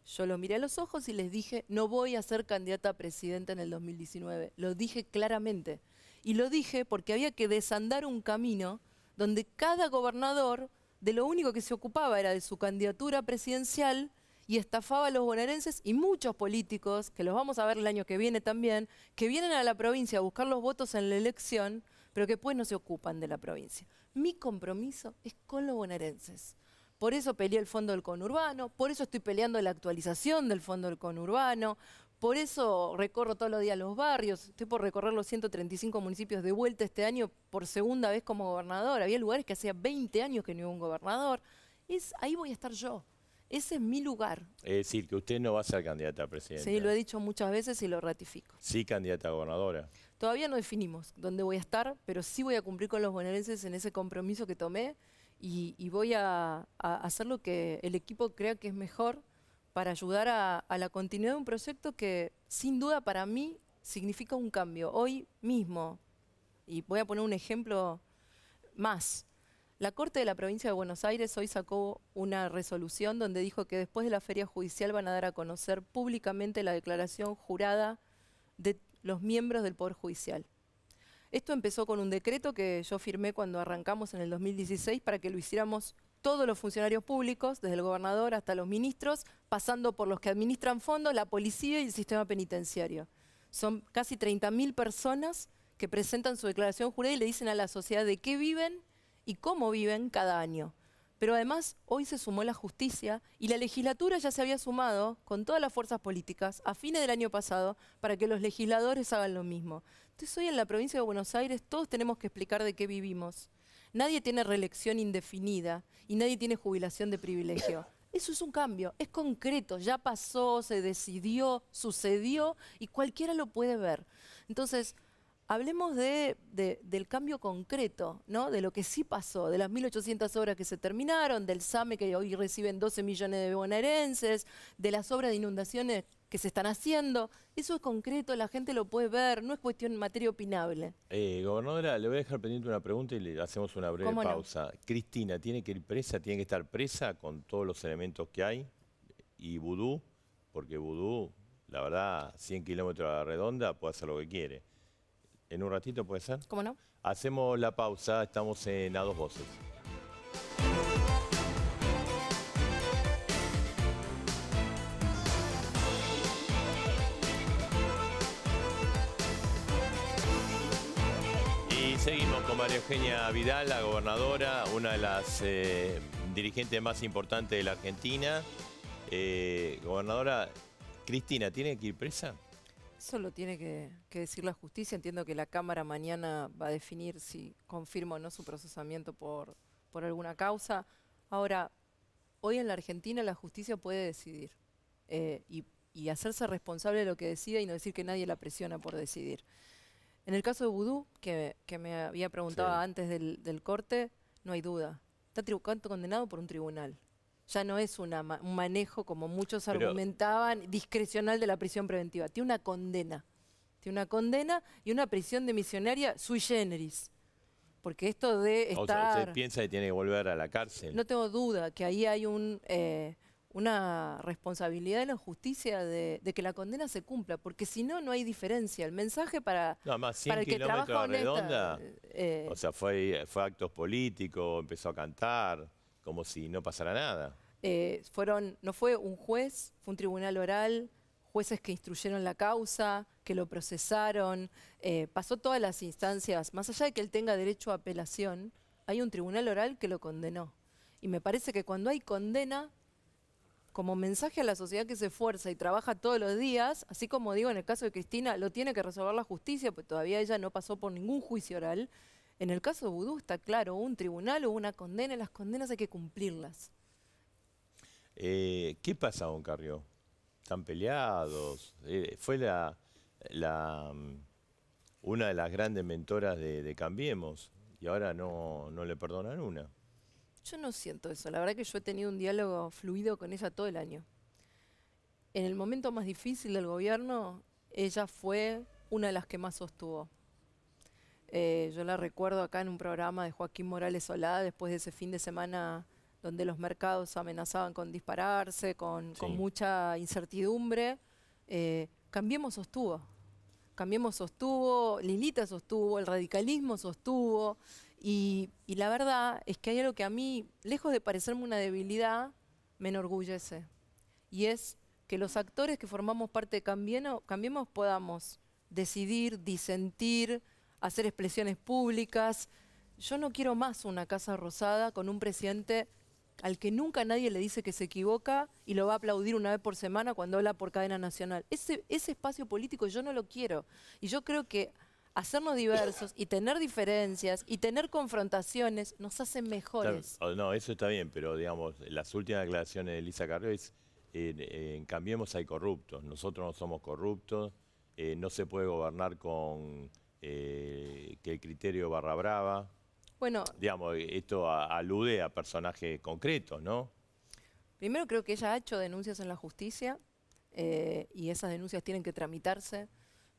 Yo lo miré a los ojos y les dije, no voy a ser candidata a presidente en el 2019. Lo dije claramente. Y lo dije porque había que desandar un camino donde cada gobernador de lo único que se ocupaba era de su candidatura presidencial y estafaba a los bonaerenses y muchos políticos, que los vamos a ver el año que viene también, que vienen a la provincia a buscar los votos en la elección, pero que después no se ocupan de la provincia. Mi compromiso es con los bonaerenses. Por eso peleé el Fondo del Conurbano, por eso estoy peleando la actualización del Fondo del Conurbano, por eso recorro todos los días los barrios, estoy por recorrer los 135 municipios de vuelta este año por segunda vez como gobernador. Había lugares que hacía 20 años que no hubo un gobernador. Es, ahí voy a estar yo. Ese es mi lugar. Es decir, que usted no va a ser candidata a presidenta. Sí, lo he dicho muchas veces y lo ratifico. Sí, candidata a gobernadora. Todavía no definimos dónde voy a estar, pero sí voy a cumplir con los bonaerenses en ese compromiso que tomé y, voy a hacer lo que el equipo crea que es mejor para ayudar a, la continuidad de un proyecto que sin duda para mí significa un cambio, hoy mismo. Y voy a poner un ejemplo más. La Corte de la Provincia de Buenos Aires hoy sacó una resolución donde dijo que después de la feria judicial van a dar a conocer públicamente la declaración jurada de los miembros del Poder Judicial. Esto empezó con un decreto que yo firmé cuando arrancamos en el 2016 para que lo hiciéramos todos los funcionarios públicos, desde el gobernador hasta los ministros, pasando por los que administran fondos, la policía y el sistema penitenciario. Son casi 30.000 personas que presentan su declaración jurada y le dicen a la sociedad de qué viven y cómo viven cada año. Pero además hoy se sumó la justicia y la legislatura ya se había sumado con todas las fuerzas políticas a fines del año pasado para que los legisladores hagan lo mismo. Entonces hoy en la provincia de Buenos Aires todos tenemos que explicar de qué vivimos. Nadie tiene reelección indefinida y nadie tiene jubilación de privilegio. (coughs) Eso es un cambio, es concreto, ya pasó, se decidió, sucedió y cualquiera lo puede ver. Entonces, hablemos del cambio concreto, ¿no? de lo que sí pasó, de las 1.800 obras que se terminaron, del SAME que hoy reciben 12 millones de bonaerenses, de las obras de inundaciones que se están haciendo. Eso es concreto, la gente lo puede ver, no es cuestión de materia opinable. Eh, gobernadora, le voy a dejar pendiente una pregunta y le hacemos una breve pausa. Cristina, ¿tiene que ir presa? ¿Tiene que estar presa con todos los elementos que hay? Y Vudú, porque Vudú, la verdad, 100 kilómetros a la redonda, puede hacer lo que quiere. ¿En un ratito puede ser? ¿Cómo no? Hacemos la pausa, estamos en A Dos Voces. Seguimos con María Eugenia Vidal, la gobernadora, una de las eh, dirigentes más importantes de la Argentina. Eh, gobernadora, Cristina, ¿tiene que ir presa? Eso lo tiene que, decir la justicia. Entiendo que la Cámara mañana va a definir si confirma o no su procesamiento por, alguna causa. Ahora, hoy en la Argentina la justicia puede decidir eh, y, y hacerse responsable de lo que decida y no decir que nadie la presiona por decidir. En el caso de Vudú, que, me había preguntado antes del, corte, no hay duda. Está condenado por un tribunal. Ya no es un manejo, como muchos argumentaban, discrecional de la prisión preventiva. Tiene una condena. Tiene una condena y una prisión de misionaria sui generis. Porque esto de estar... ¿Usted piensa que tiene que volver a la cárcel? No tengo duda que ahí hay un... Eh, una responsabilidad de la justicia de, que la condena se cumpla, porque si no, no hay diferencia. El mensaje para, para el que trabaja redonda, honesta, eh, o sea, fue, fue actos políticos, empezó a cantar, como si no pasara nada. Eh, fueron, no fue un juez, fue un tribunal oral, jueces que instruyeron la causa, que lo procesaron, eh, pasó todas las instancias. Más allá de que él tenga derecho a apelación, hay un tribunal oral que lo condenó. Y me parece que cuando hay condena, como mensaje a la sociedad que se esfuerza y trabaja todos los días, así como digo en el caso de Cristina, lo tiene que resolver la justicia, pues todavía ella no pasó por ningún juicio oral. En el caso de Vudú está claro, un tribunal o una condena, y las condenas hay que cumplirlas. Eh, ¿Qué pasa, don Carrió? ¿Están peleados? Eh, ¿Fue la, mm, una de las grandes mentoras de, Cambiemos y ahora no le perdonan una? Yo no siento eso. La verdad que yo he tenido un diálogo fluido con ella todo el año. En el momento más difícil del gobierno, ella fue una de las que más sostuvo. Eh, yo la recuerdo acá en un programa de Joaquín Morales Solá, después de ese fin de semana donde los mercados amenazaban con dispararse, con, mucha incertidumbre. Eh, cambiemos sostuvo. Cambiemos sostuvo, Lilita sostuvo, el radicalismo sostuvo. Y, la verdad es que hay algo que a mí, lejos de parecerme una debilidad, me enorgullece. Y es que los actores que formamos parte de Cambiemos podamos decidir, disentir, hacer expresiones públicas. Yo no quiero más una Casa Rosada con un presidente al que nunca nadie le dice que se equivoca y lo va a aplaudir una vez por semana cuando habla por cadena nacional. Ese, espacio político yo no lo quiero. Y yo creo que hacernos diversos y tener diferencias y tener confrontaciones nos hacen mejores. Oh, no, eso está bien, pero digamos, las últimas declaraciones de Elisa Carrió es, en, cambiemos hay corruptos, nosotros no somos corruptos, eh, no se puede gobernar con eh, que el criterio barra brava, bueno, digamos, esto alude a personajes concretos, ¿no? Primero creo que ella ha hecho denuncias en la justicia eh, y esas denuncias tienen que tramitarse.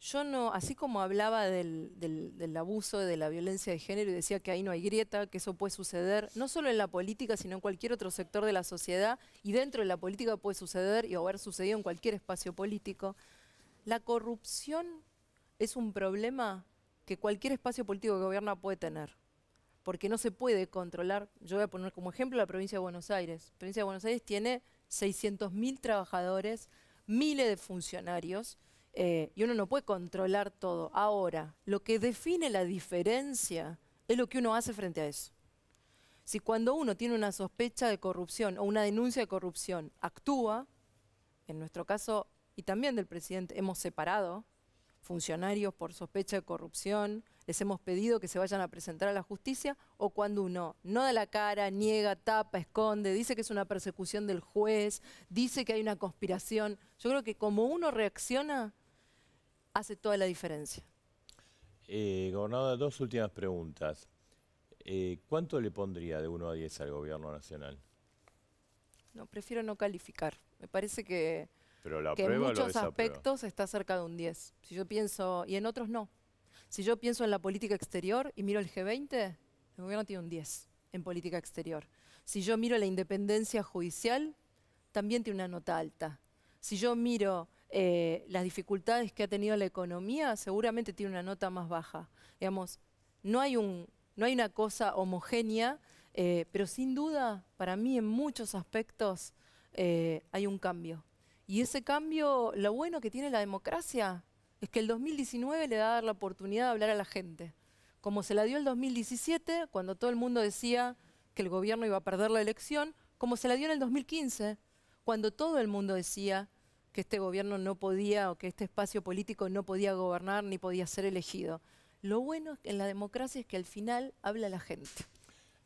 Yo no, así como hablaba del, del, del, abuso, de la violencia de género y decía que ahí no hay grieta, que eso puede suceder, no solo en la política, sino en cualquier otro sector de la sociedad y dentro de la política puede suceder y haber sucedido en cualquier espacio político. La corrupción es un problema que cualquier espacio político que gobierna puede tener porque no se puede controlar. Yo voy a poner como ejemplo la provincia de Buenos Aires. La provincia de Buenos Aires tiene 600.000 trabajadores, miles de funcionarios, eh, y uno no puede controlar todo. Ahora, lo que define la diferencia es lo que uno hace frente a eso. Si cuando uno tiene una sospecha de corrupción o una denuncia de corrupción, actúa, en nuestro caso y también del presidente hemos separado funcionarios por sospecha de corrupción, les hemos pedido que se vayan a presentar a la justicia, o cuando uno no da la cara, niega, tapa, esconde, dice que es una persecución del juez, dice que hay una conspiración. Yo creo que como uno reacciona, hace toda la diferencia. Eh, dos últimas preguntas. Eh, ¿Cuánto le pondría de 1 a 10 al gobierno nacional? No, prefiero no calificar. Me parece que, en muchos aspectos está cerca de un 10. Si yo pienso, y en otros no. Si yo pienso en la política exterior y miro el G20, el gobierno tiene un 10 en política exterior. Si yo miro la independencia judicial, también tiene una nota alta. Si yo miro eh, las dificultades que ha tenido la economía, seguramente tiene una nota más baja. Digamos, no hay, un, no hay una cosa homogénea, eh, pero sin duda, para mí en muchos aspectos eh, hay un cambio. Y ese cambio, lo bueno que tiene la democracia es que el 2019 le va a dar la oportunidad de hablar a la gente, como se la dio el 2017, cuando todo el mundo decía que el gobierno iba a perder la elección, como se la dio en el 2015, cuando todo el mundo decía que este gobierno no podía o que este espacio político no podía gobernar ni podía ser elegido. Lo bueno en la democracia es que al final habla la gente.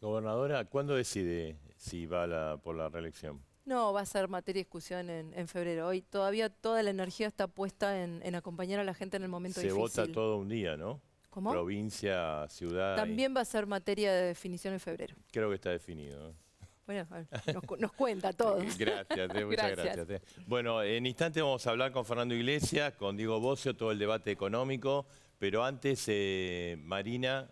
Gobernadora, ¿cuándo decide si va por la reelección? No, va a ser materia de discusión en, febrero. Hoy todavía toda la energía está puesta en, acompañar a la gente en el momento difícil. Se vota todo un día, ¿no? ¿Cómo? Provincia, ciudad. También va a ser materia de definición en febrero. Creo que está definido. ¿eh? Bueno, nos, cuenta todo. (laughs) gracias, muchas gracias. Eh. Bueno, en instante vamos a hablar con Fernando Iglesias, con Diego Bocio, todo el debate económico. Pero antes, eh, Marina,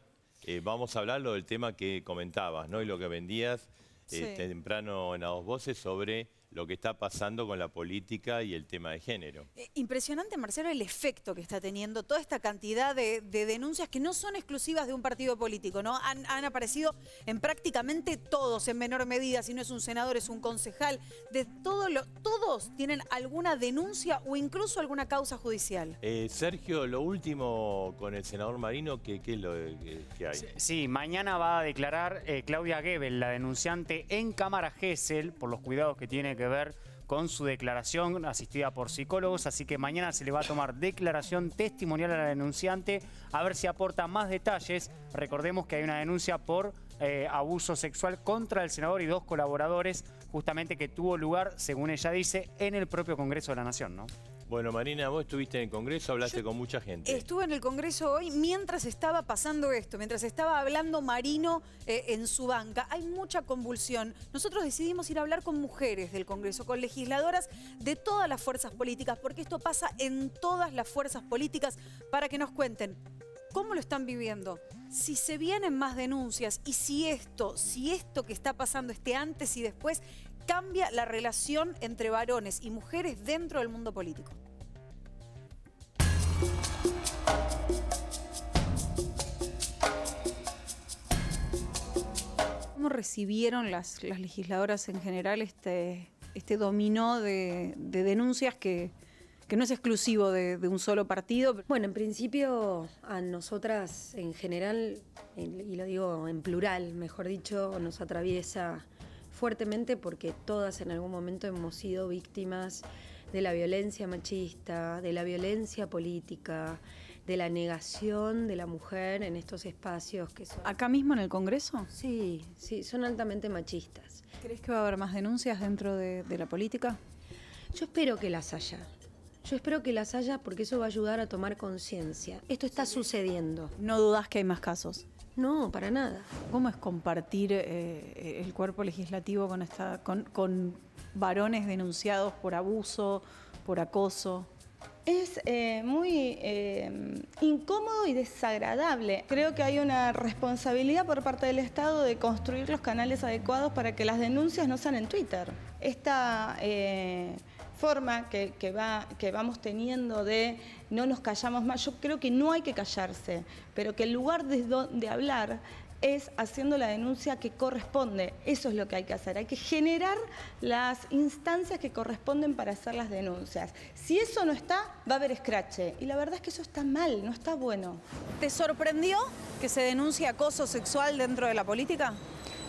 vamos a hablar del tema que comentabas, ¿no? Y lo que vendías. Eh, temprano en las Dos Voces sobre lo que está pasando con la política y el tema de género. Eh, impresionante, Marcelo, el efecto que está teniendo toda esta cantidad de, denuncias que no son exclusivas de un partido político, ¿no? Han, aparecido en prácticamente todos, en menor medida, si no es un senador, es un concejal, de todos tienen alguna denuncia o incluso alguna causa judicial. Eh, Sergio, lo último con el senador Marino, ¿qué, es lo que, hay? Sí, mañana va a declarar eh, Claudia Gebel, la denunciante en Cámara Gesell, por los cuidados que tiene que ver con su declaración asistida por psicólogos, así que mañana se le va a tomar declaración testimonial a la denunciante, a ver si aporta más detalles. Recordemos que hay una denuncia por eh, abuso sexual contra el senador y dos colaboradores, justamente que tuvo lugar, según ella dice, en el propio Congreso de la Nación, ¿no? Bueno, Marina, vos estuviste en el Congreso, hablaste con mucha gente. Estuve en el Congreso hoy mientras estaba pasando esto, mientras estaba hablando Marino eh, en su banca. Hay mucha convulsión. Nosotros decidimos ir a hablar con mujeres del Congreso, con legisladoras de todas las fuerzas políticas, porque esto pasa en todas las fuerzas políticas, para que nos cuenten cómo lo están viviendo, si se vienen más denuncias y si esto, si esto que está pasando, este antes y después, cambia la relación entre varones y mujeres dentro del mundo político? ¿Cómo recibieron las, legisladoras en general este, este dominó de, denuncias que, no es exclusivo de, un solo partido. Bueno, en principio a nosotras en general, y lo digo en plural, mejor dicho, nos atraviesa fuertemente porque todas en algún momento hemos sido víctimas de la violencia machista, de la violencia política, de la negación de la mujer en estos espacios que son... ¿Acá mismo en el Congreso? Sí, sí, son altamente machistas. ¿Crees que va a haber más denuncias dentro de, la política? Yo espero que las haya. Yo espero que las haya porque eso va a ayudar a tomar conciencia. Esto está sucediendo. No dudas que hay más casos. No, para nada. ¿Cómo es compartir eh, eh, el cuerpo legislativo con, esta, con, varones denunciados por abuso, por acoso? Es eh, muy incómodo y desagradable. Creo que hay una responsabilidad por parte del Estado de construir los canales adecuados para que las denuncias no sean en Twitter. Esta forma que, va, que vamos teniendo de no nos callamos más, yo creo que no hay que callarse, pero que el lugar de, de hablar es haciendo la denuncia que corresponde. Eso es lo que hay que hacer. Hay que generar las instancias que corresponden para hacer las denuncias. Si eso no está, va a haber escrache. Y la verdad es que eso está mal, no está bueno. ¿Te sorprendió que se denuncie acoso sexual dentro de la política?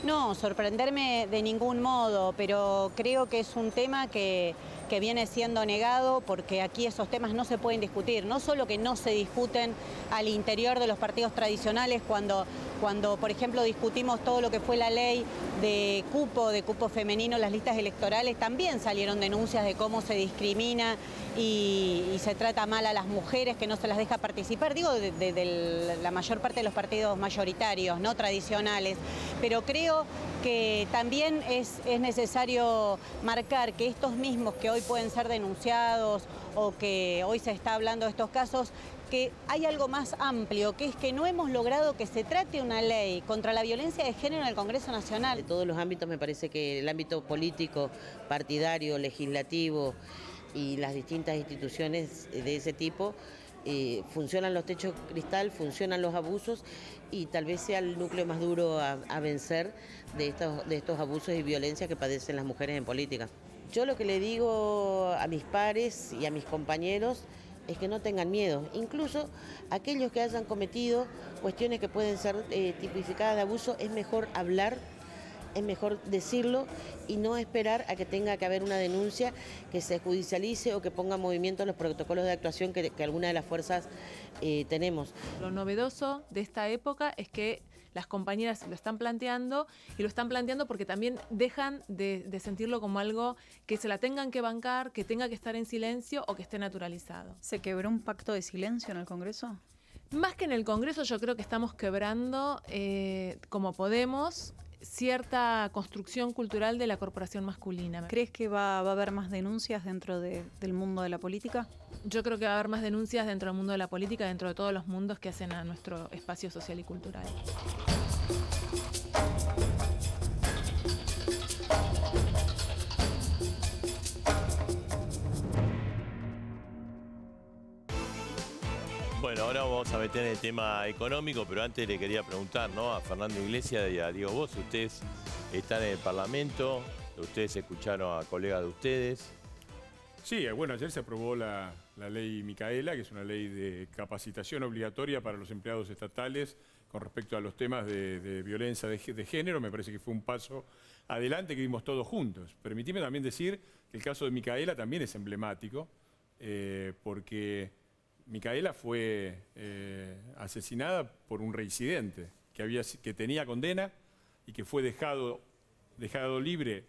No, sorprenderme de ningún modo, pero creo que es un tema que que viene siendo negado porque aquí esos temas no se pueden discutir. No solo que no se discuten al interior de los partidos tradicionales cuando, cuando por ejemplo, discutimos todo lo que fue la ley de cupo, de cupo femenino, las listas electorales, también salieron denuncias de cómo se discrimina y, se trata mal a las mujeres, que no se las deja participar, digo, de, la mayor parte de los partidos mayoritarios, no tradicionales, pero creo que también es, es necesario marcar que estos mismos que hoy hoy pueden ser denunciados o que hoy se está hablando de estos casos, que hay algo más amplio, que es que no hemos logrado que se trate una ley contra la violencia de género en el Congreso Nacional. En todos los ámbitos me parece que el ámbito político, partidario, legislativo y las distintas instituciones de ese tipo eh, funcionan los techos cristal, funcionan los abusos y tal vez sea el núcleo más duro a, vencer de estos, de estos abusos y violencias que padecen las mujeres en política. Yo lo que le digo a mis pares y a mis compañeros es que no tengan miedo, incluso aquellos que hayan cometido cuestiones que pueden ser eh, tipificadas de abuso, es mejor hablar, es mejor decirlo y no esperar a que tenga que haber una denuncia que se judicialice o que ponga en movimiento los protocolos de actuación que, algunas alguna de las fuerzas eh, tenemos. Lo novedoso de esta época es que las compañeras lo están planteando y lo están planteando porque también dejan de, sentirlo como algo que se la tengan que bancar, que tenga que estar en silencio o que esté naturalizado. ¿Se quebró un pacto de silencio en el Congreso? Más que en el Congreso, yo creo que estamos quebrando, eh, como podemos, cierta construcción cultural de la corporación masculina. ¿Crees que va, a haber más denuncias dentro del mundo de la política? yo creo que va a haber más denuncias dentro del mundo de la política, dentro de todos los mundos que hacen a nuestro espacio social y cultural. Bueno, ahora vamos a meter en el tema económico, pero antes le quería preguntar ¿no? a Fernando Iglesias y a Diego Vos, ustedes están en el Parlamento, ustedes escucharon a colegas de ustedes. Sí, eh, bueno, ayer se aprobó la, la ley Micaela, que es una ley de capacitación obligatoria para los empleados estatales con respecto a los temas de, violencia de, género. Me parece que fue un paso adelante que dimos todos juntos. Permitime también decir que el caso de Micaela también es emblemático, eh, porque Micaela fue eh, asesinada por un reincidente que, tenía condena y que fue dejado libre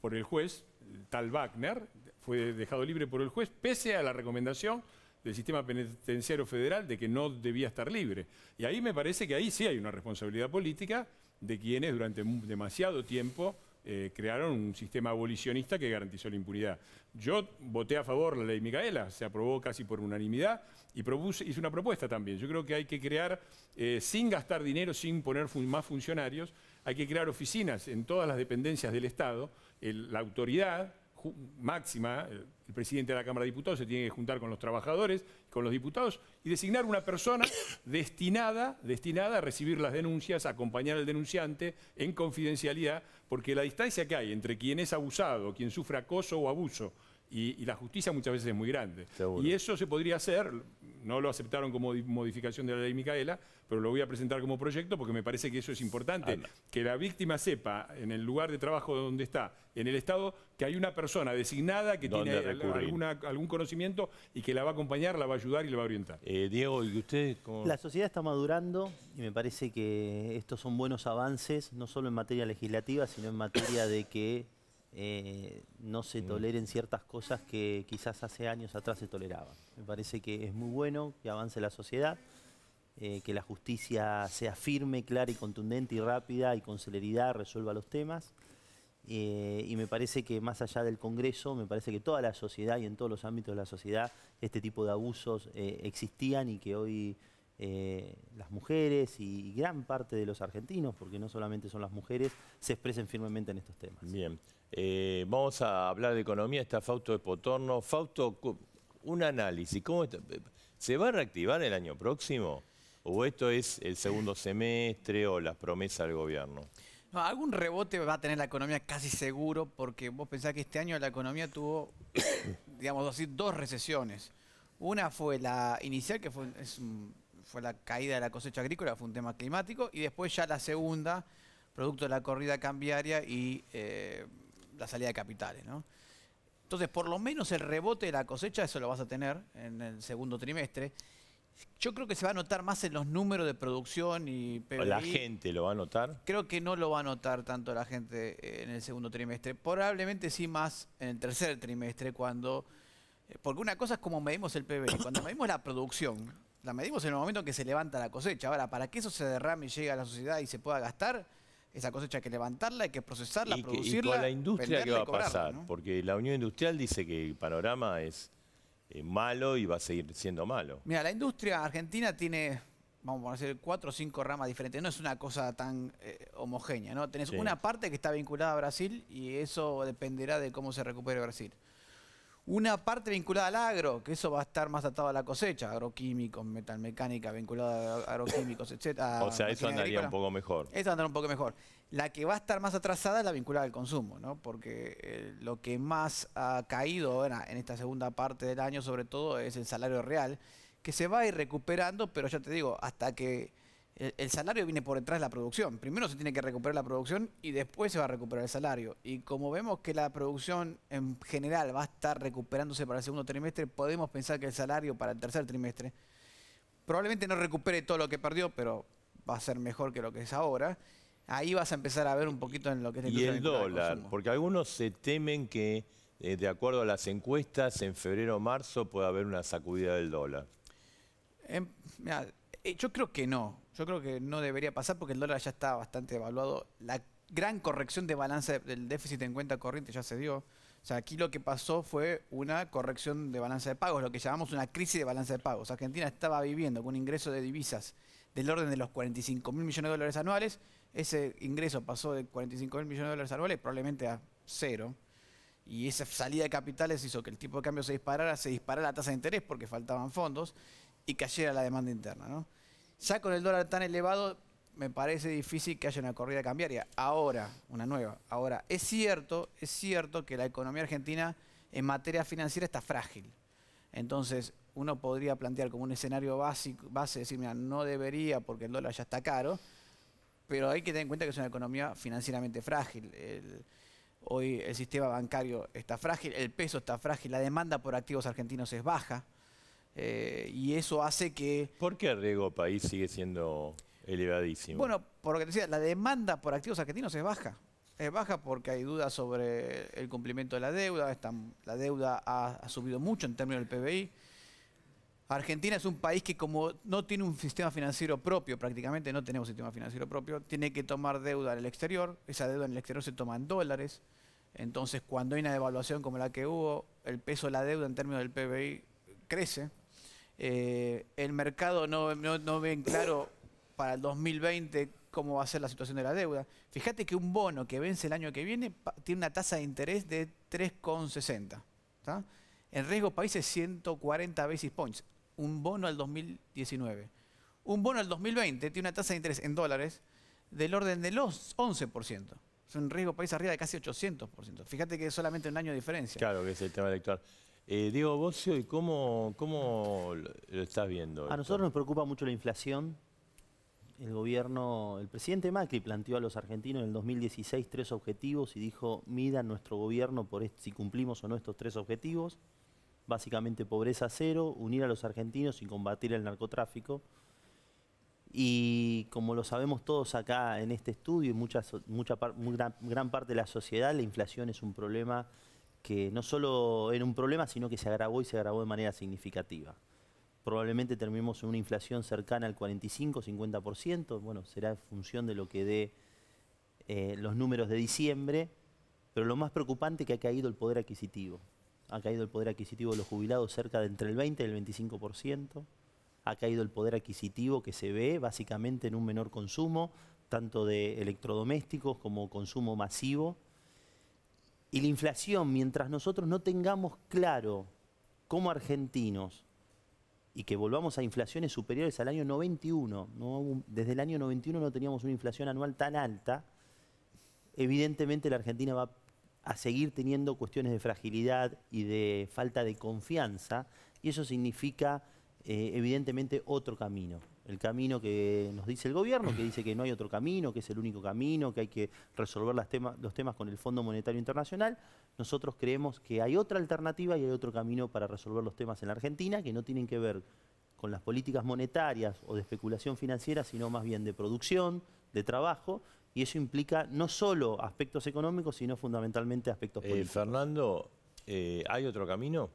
por el juez, eh, tal Wagner, fue dejado libre por el juez, pese a la recomendación del sistema penitenciario federal de que no debía estar libre. Y ahí me parece que ahí sí hay una responsabilidad política de quienes durante demasiado tiempo eh, crearon un sistema abolicionista que garantizó la impunidad. Yo voté a favor la ley Micaela, se aprobó casi por unanimidad y propuse, hice una propuesta también. Yo creo que hay que crear, eh, sin gastar dinero, sin poner más funcionarios, hay que crear oficinas en todas las dependencias del Estado, la autoridad máxima, eh, el presidente de la Cámara de Diputados se tiene que juntar con los trabajadores, con los diputados, y designar una persona destinada, destinada a recibir las denuncias, a acompañar al denunciante en confidencialidad, porque la distancia que hay entre quien es abusado, quien sufre acoso o abuso, y, la justicia muchas veces es muy grande. Y eso se podría hacer, no lo aceptaron como modificación de la ley Micaela, pero lo voy a presentar como proyecto porque me parece que eso es importante. Que la víctima sepa, en el lugar de trabajo donde está, en el Estado, que hay una persona designada que tiene algún conocimiento y que la va a acompañar, la va a ayudar y la va a orientar. Eh, Diego, ¿y usted? Cómo... La sociedad está madurando y me parece que estos son buenos avances, no solo en materia legislativa, sino en materia de que eh, no se mm. toleren ciertas cosas que quizás hace años atrás se toleraban. Me parece que es muy bueno que avance la sociedad. Eh, que la justicia sea firme, clara y contundente y rápida y con celeridad resuelva los temas. Eh, y me parece que más allá del Congreso, me parece que toda la sociedad y en todos los ámbitos de la sociedad este tipo de abusos eh, existían y que hoy las mujeres y, gran parte de los argentinos, porque no solamente son las mujeres, se expresen firmemente en estos temas. Bien, vamos a hablar de economía, está Fausto de Potorno. Fausto, un análisis, ¿se va a reactivar el año próximo? o esto es el segundo semestre o las promesas del gobierno? No, algún rebote va a tener la economía casi seguro porque vos pensás que este año la economía tuvo, (coughs) digamos así, dos recesiones. Una fue la inicial, que fue, la caída de la cosecha agrícola, fue un tema climático, y después ya la segunda, producto de la corrida cambiaria y eh, la salida de capitales. Entonces, por lo menos el rebote de la cosecha, eso lo vas a tener en el segundo trimestre. Yo creo que se va a notar más en los números de producción y PBI. ¿La gente lo va a notar? Creo que no lo va a notar tanto la gente en el segundo trimestre. Probablemente sí más en el tercer trimestre cuando... Eh, porque una cosa es como medimos el PBI. (coughs) Cuando medimos la producción, la medimos en el momento en que se levanta la cosecha. Ahora, para que eso se derrame y llegue a la sociedad y se pueda gastar, esa cosecha hay que levantarla, hay que procesarla, y que, producirla. ¿Y con la industria qué va a pasar? Porque la Unión Industrial dice que el panorama es eh, malo y va a seguir siendo malo. Mira, la industria argentina tiene, vamos a decir, cuatro o cinco ramas diferentes. No es una cosa tan eh, homogénea, ¿no? Tenés una parte que está vinculada a Brasil y eso dependerá de cómo se recupere Brasil. Una parte vinculada al agro, que eso va a estar más atado a la cosecha, agroquímicos, metalmecánica, vinculada a agroquímicos, (coughs) etc. O sea, eso andaría un poco mejor. Eso andará un poco mejor. La que va a estar más atrasada es la vinculada al consumo, Porque eh, lo que más ha caído en esta segunda parte del año, sobre todo, es el salario real, que se va a ir recuperando, pero ya te digo, hasta que el, el, salario viene por detrás de la producción. Primero se tiene que recuperar la producción y después se va a recuperar el salario. Y como vemos que la producción en general va a estar recuperándose para el segundo trimestre, podemos pensar que el salario para el tercer trimestre probablemente no recupere todo lo que perdió, pero va a ser mejor que lo que es ahora ahí vas a empezar a ver un poquito en lo que es Y el dólar, porque algunos se temen que, eh, de acuerdo a las encuestas, en febrero o marzo pueda haber una sacudida del dólar. Em, eh, yo creo que no. Yo creo que no debería pasar porque el dólar ya está bastante evaluado. La gran corrección de balance del déficit en cuenta corriente ya se dio. O sea, aquí lo que pasó fue una corrección de balanza de pagos, lo que llamamos una crisis de balanza de pagos. Argentina estaba viviendo con un ingreso de divisas del orden de los 45 mil millones de dólares anuales ese ingreso pasó de 45 mil millones de dólares anuales probablemente a cero. Y esa salida de capitales hizo que el tipo de cambio se disparara, se disparara la tasa de interés porque faltaban fondos y cayera la demanda interna. Ya con el dólar tan elevado, me parece difícil que haya una corrida cambiaria. Ahora, una nueva. Ahora, es cierto, es cierto que la economía argentina en materia financiera está frágil. Entonces, uno podría plantear como un escenario básico, base, decir, mira, no debería porque el dólar ya está caro, pero hay que tener en cuenta que es una economía financieramente frágil. hoy el sistema bancario está frágil, el peso está frágil, la demanda por activos argentinos es baja. Eh, y eso hace que... ¿Por qué el riesgo país sigue siendo elevadísimo? Bueno, por lo que decía, la demanda por activos argentinos es baja. Es baja porque hay dudas sobre el cumplimiento de la deuda, están la deuda ha, subido mucho en términos del PBI. Argentina es un país que como no tiene un sistema financiero propio, prácticamente no tenemos sistema financiero propio, tiene que tomar deuda en el exterior, esa deuda en el exterior se toma en dólares, entonces cuando hay una devaluación como la que hubo, el peso de la deuda en términos del PBI crece, eh, el mercado no, no ve en claro para el 2020 cómo va a ser la situación de la deuda. Fíjate que un bono que vence el año que viene tiene una tasa de interés de 3,60. En riesgo país es 140 basis points un bono al 2019. Un bono al 2020 tiene una tasa de interés en dólares del orden de los 11%. Es un riesgo país arriba de casi 800%. Fíjate que es solamente un año de diferencia. Claro que es el tema electoral. Eh, Diego Bocio, ¿y cómo, cómo lo estás viendo? A nosotros nos preocupa mucho la inflación. El gobierno, el presidente Macri planteó a los argentinos en el 2016 tres objetivos y dijo, mira nuestro gobierno por si cumplimos o no estos tres objetivos básicamente pobreza cero, unir a los argentinos y combatir el narcotráfico. Y como lo sabemos todos acá en este estudio y mucha, gran, parte de la sociedad, la inflación es un problema que no solo era un problema, sino que se agravó y se agravó de manera significativa. Probablemente terminemos en una inflación cercana al 45-50%, bueno, será en función de lo que dé eh, los números de diciembre, pero lo más preocupante es que ha caído el poder adquisitivo ha caído el poder adquisitivo de los jubilados cerca de entre el 20 y el 25%, ha caído el poder adquisitivo que se ve básicamente en un menor consumo, tanto de electrodomésticos como consumo masivo. Y la inflación, mientras nosotros no tengamos claro como argentinos y que volvamos a inflaciones superiores al año 91, desde el año 91 no teníamos una inflación anual tan alta, evidentemente la Argentina va a seguir teniendo cuestiones de fragilidad y de falta de confianza, y eso significa eh, evidentemente otro camino. El camino que nos dice el gobierno, que dice que no hay otro camino, que es el único camino, que hay que resolver los temas con el Fondo Monetario Internacional. Nosotros creemos que hay otra alternativa y hay otro camino para resolver los temas en la Argentina que no tienen que ver con las políticas monetarias o de especulación financiera, sino más bien de producción, de trabajo, y eso implica no solo aspectos económicos, sino fundamentalmente aspectos eh, políticos. Fernando, eh, ¿hay otro camino?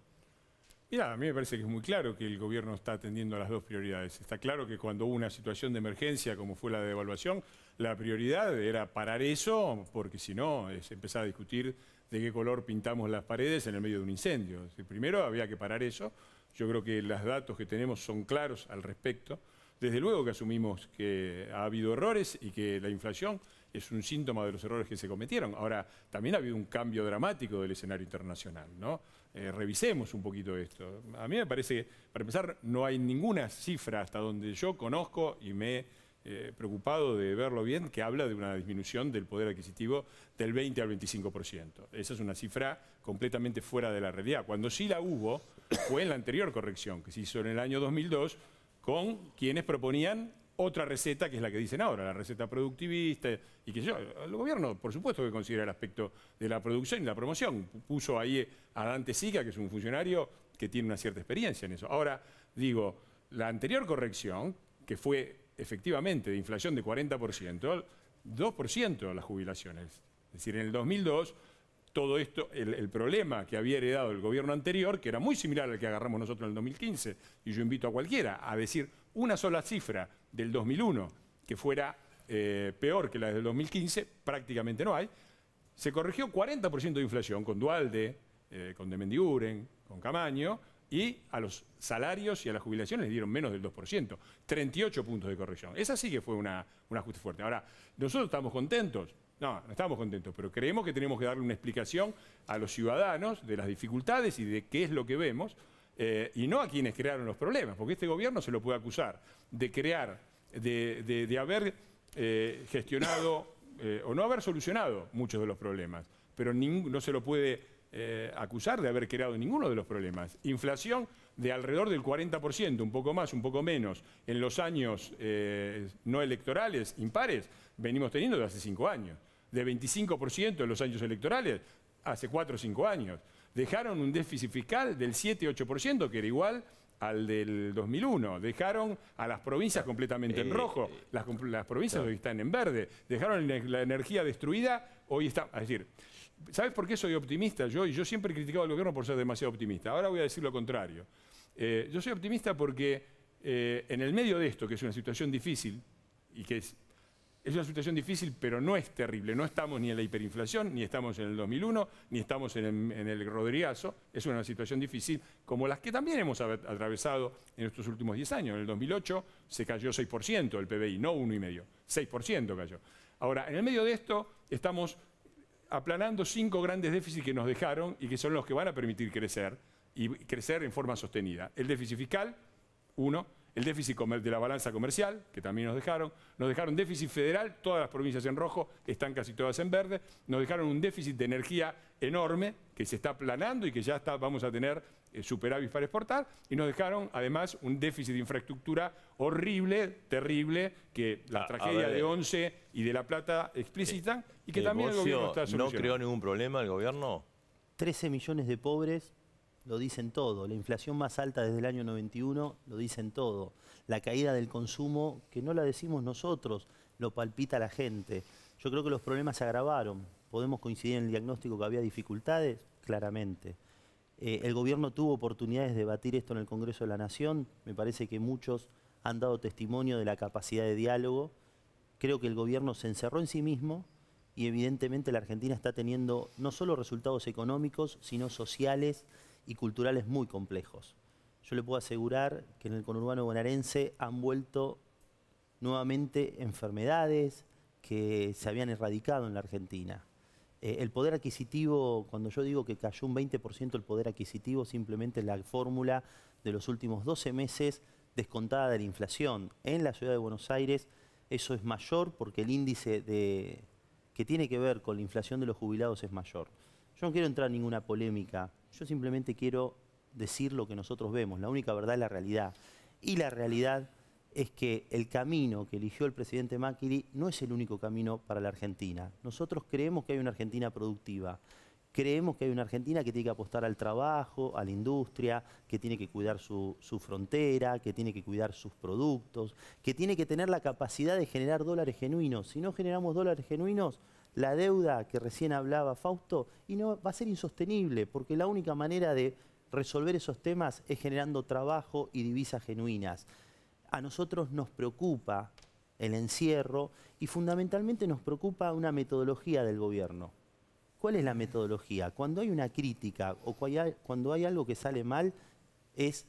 Mira, a mí me parece que es muy claro que el gobierno está atendiendo a las dos prioridades. Está claro que cuando hubo una situación de emergencia como fue la de devaluación, la prioridad era parar eso, porque si no es empezar a discutir de qué color pintamos las paredes en el medio de un incendio. primero había que parar eso. Yo creo que los datos que tenemos son claros al respecto. Desde luego que asumimos que ha habido errores y que la inflación es un síntoma de los errores que se cometieron. Ahora, también ha habido un cambio dramático del escenario internacional, eh, revisemos un poquito esto. A mí me parece, para empezar, no hay ninguna cifra hasta donde yo conozco y me he eh, preocupado de verlo bien, que habla de una disminución del poder adquisitivo del 20 al 25%. Esa es una cifra completamente fuera de la realidad. Cuando sí la hubo, fue en la anterior corrección, que se hizo en el año 2002, con quienes proponían otra receta que es la que dicen ahora, la receta productivista, y que yo, el gobierno, por supuesto que considera el aspecto de la producción y la promoción. Puso ahí a Dante Sica, que es un funcionario que tiene una cierta experiencia en eso. Ahora, digo, la anterior corrección, que fue efectivamente de inflación de 40%, 2% las jubilaciones. Es decir, en el 2002 todo esto, el, problema que había heredado el gobierno anterior, que era muy similar al que agarramos nosotros en el 2015, y yo invito a cualquiera a decir una sola cifra del 2001 que fuera eh, peor que la del 2015, prácticamente no hay, se corrigió 40% de inflación con Dualde, eh, con Demendiguren, con Camaño, y a los salarios y a las jubilaciones les dieron menos del 2%, 38 puntos de corrección. Esa sí que fue una, un ajuste fuerte. Ahora, nosotros estamos contentos, no, no estamos contentos, pero creemos que tenemos que darle una explicación a los ciudadanos de las dificultades y de qué es lo que vemos, eh, y no a quienes crearon los problemas, porque este gobierno se lo puede acusar de crear, de, haber eh, gestionado eh, o no haber solucionado muchos de los problemas, pero no se lo puede acusar de haber creado ninguno de los problemas. Inflación de alrededor del 40%, un poco más, un poco menos, en los años no electorales, impares, venimos teniendo desde hace cinco años de 25% en los años electorales, hace 4 o 5 años. Dejaron un déficit fiscal del 7-8%, que era igual al del 2001. Dejaron a las provincias completamente en eh, rojo, eh, las, provincias hoy están en verde. Dejaron la energía destruida, hoy está... Es decir, ¿sabes por qué soy optimista yo? siempre he criticado al gobierno por ser demasiado optimista. Ahora voy a decir lo contrario. Eh, yo soy optimista porque en el medio de esto, que es una situación difícil y que es es una situación difícil, pero no es terrible. No estamos ni en la hiperinflación, ni estamos en el 2001, ni estamos en, el Rodriazo. Es una situación difícil como las que también hemos atravesado en estos últimos 10 años. En el 2008 se cayó 6% el PBI, no 1,5%, 6% cayó. Ahora, en el medio de esto estamos aplanando cinco grandes déficits que nos dejaron y que son los que van a permitir crecer, y crecer en forma sostenida. El déficit fiscal, uno el déficit de la balanza comercial, que también nos dejaron, nos dejaron déficit federal, todas las provincias en rojo, están casi todas en verde, nos dejaron un déficit de energía enorme que se está planando y que ya vamos a tener eh, superávit para exportar, y nos dejaron además un déficit de infraestructura horrible, terrible, que la ah, tragedia de Once y de La Plata explicitan, y que también el gobierno está solucionando. ¿No creó ningún problema el gobierno? 13 millones de pobres lo dicen todo. La inflación más alta desde el año 91 lo dicen todo. La caída del consumo, que no la decimos nosotros, lo palpita la gente. Yo creo que los problemas se agravaron. Podemos coincidir en el diagnóstico que había dificultades, claramente. Eh, el gobierno tuvo oportunidades de debatir esto en el Congreso de la Nación. Me parece que muchos han dado testimonio de la capacidad de diálogo. Creo que el gobierno se encerró en sí mismo y evidentemente la Argentina está teniendo no solo resultados económicos, sino sociales y culturales muy complejos. Yo le puedo asegurar que en el conurbano bonaerense han vuelto nuevamente enfermedades que se habían erradicado en la Argentina. Eh, el poder adquisitivo, cuando yo digo que cayó un 20% el poder adquisitivo, simplemente la fórmula de los últimos 12 meses descontada de la inflación. En la ciudad de Buenos Aires eso es mayor porque el índice de, que tiene que ver con la inflación de los jubilados es mayor. Yo no quiero entrar en ninguna polémica yo simplemente quiero decir lo que nosotros vemos. La única verdad es la realidad. Y la realidad es que el camino que eligió el presidente Macri no es el único camino para la Argentina. Nosotros creemos que hay una Argentina productiva creemos que hay una Argentina que tiene que apostar al trabajo, a la industria, que tiene que cuidar su, frontera, que tiene que cuidar sus productos, que tiene que tener la capacidad de generar dólares genuinos. Si no generamos dólares genuinos, la deuda que recién hablaba Fausto y no, va a ser insostenible, porque la única manera de resolver esos temas es generando trabajo y divisas genuinas. A nosotros nos preocupa el encierro y fundamentalmente nos preocupa una metodología del gobierno ¿Cuál es la metodología? Cuando hay una crítica o cuando hay algo que sale mal, es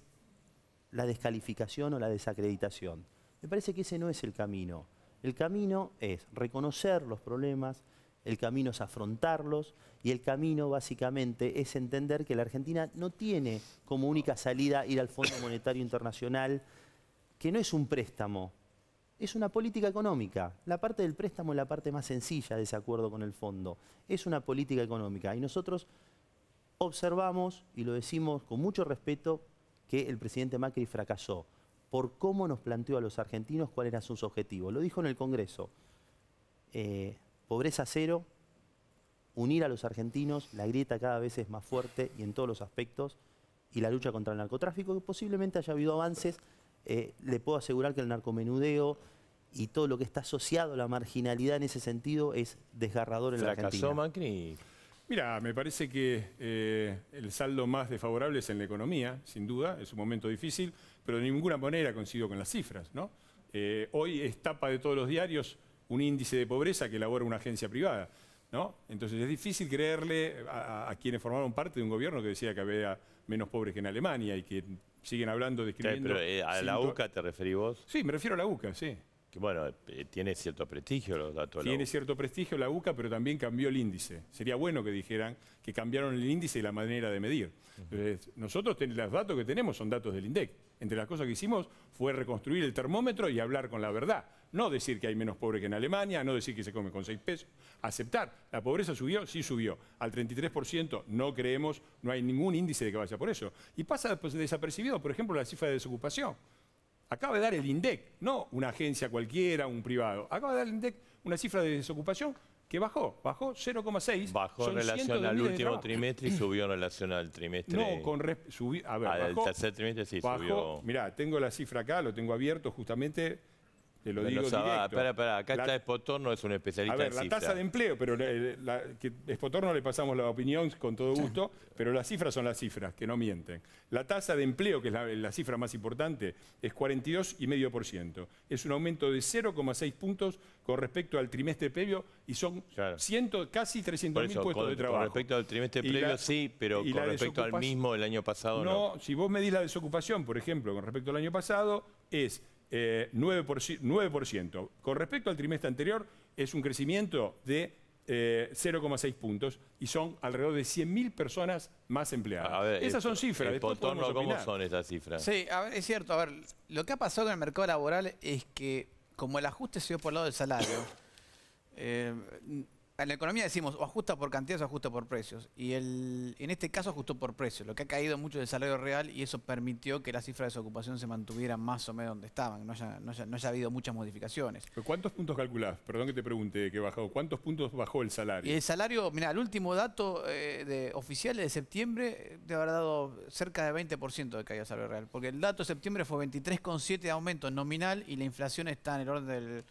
la descalificación o la desacreditación. Me parece que ese no es el camino. El camino es reconocer los problemas, el camino es afrontarlos y el camino básicamente es entender que la Argentina no tiene como única salida ir al Fondo Monetario Internacional, que no es un préstamo, es una política económica. La parte del préstamo es la parte más sencilla de ese acuerdo con el fondo. Es una política económica. Y nosotros observamos, y lo decimos con mucho respeto, que el presidente Macri fracasó por cómo nos planteó a los argentinos cuáles eran sus objetivos. Lo dijo en el Congreso. Eh, pobreza cero, unir a los argentinos, la grieta cada vez es más fuerte y en todos los aspectos, y la lucha contra el narcotráfico, posiblemente haya habido avances. Eh, le puedo asegurar que el narcomenudeo, y todo lo que está asociado a la marginalidad en ese sentido es desgarrador en la Argentina. Macri? Mira, me parece que eh, el saldo más desfavorable es en la economía, sin duda, es un momento difícil, pero de ninguna manera coincido con las cifras. ¿no? Eh, hoy es tapa de todos los diarios un índice de pobreza que elabora una agencia privada. ¿no? Entonces es difícil creerle a, quienes formaron parte de un gobierno que decía que había menos pobres que en Alemania y que siguen hablando, de... Sí, eh, a la UCA te referís vos. Sí, me refiero a la UCA, sí que bueno, eh, tiene cierto prestigio los datos. Tiene cierto prestigio la UCA, pero también cambió el índice. Sería bueno que dijeran que cambiaron el índice y la manera de medir. nosotros los datos que tenemos son datos del INDEC. Entre las cosas que hicimos fue reconstruir el termómetro y hablar con la verdad. No decir que hay menos pobres que en Alemania, no decir que se come con seis pesos. Aceptar. La pobreza subió, sí subió. Al 33% no creemos, no hay ningún índice de que vaya por eso. Y pasa desapercibido, por ejemplo, la cifra de desocupación. Acaba de dar el INDEC, no una agencia cualquiera, un privado. Acaba de dar el INDEC una cifra de desocupación que bajó, bajó 0,6. Bajó en relación al último trimestre y subió en relación al trimestre. No, con subió, a ver, al tercer trimestre sí subió. Mirá, tengo la cifra acá, lo tengo abierto justamente te lo digo Espera, acá está Espotorno, es un especialista A ver, la tasa de empleo, pero a Espotorno eh, le pasamos la opinión con todo gusto, pero las cifras son las cifras, que no mienten. La tasa de empleo, que es la, cifra más importante, es 42,5%. Es un aumento de 0,6 puntos con respecto al trimestre previo y son casi 300.000 puestos de trabajo. Con respecto al trimestre previo sí, pero con respecto al mismo del año pasado no. No, si vos medís la desocupación, por ejemplo, con respecto al año pasado, es 9%, eh, Con respecto al trimestre anterior, es un crecimiento de 0,6 eh, puntos y son alrededor de 100.000 personas más empleadas. Esas son cifras. ¿Cómo son esas cifras? Sí, es cierto. A ver, lo que ha pasado con el mercado laboral es que, como el ajuste se dio por el lado del salario, eh, en la economía decimos o ajusta por cantidades o ajusta por precios. Y el, en este caso ajustó por precios, lo que ha caído mucho el salario real y eso permitió que las cifras de desocupación se mantuvieran más o menos donde estaban, no haya, no no haya habido muchas modificaciones. ¿Cuántos puntos calculás? Perdón que te pregunte que bajó. ¿Cuántos puntos bajó el salario? el salario, mira, el último dato eh, de, oficial de septiembre te habrá dado cerca de 20% de caída de salario real, porque el dato de septiembre fue 23,7 de aumento nominal y la inflación está en el orden del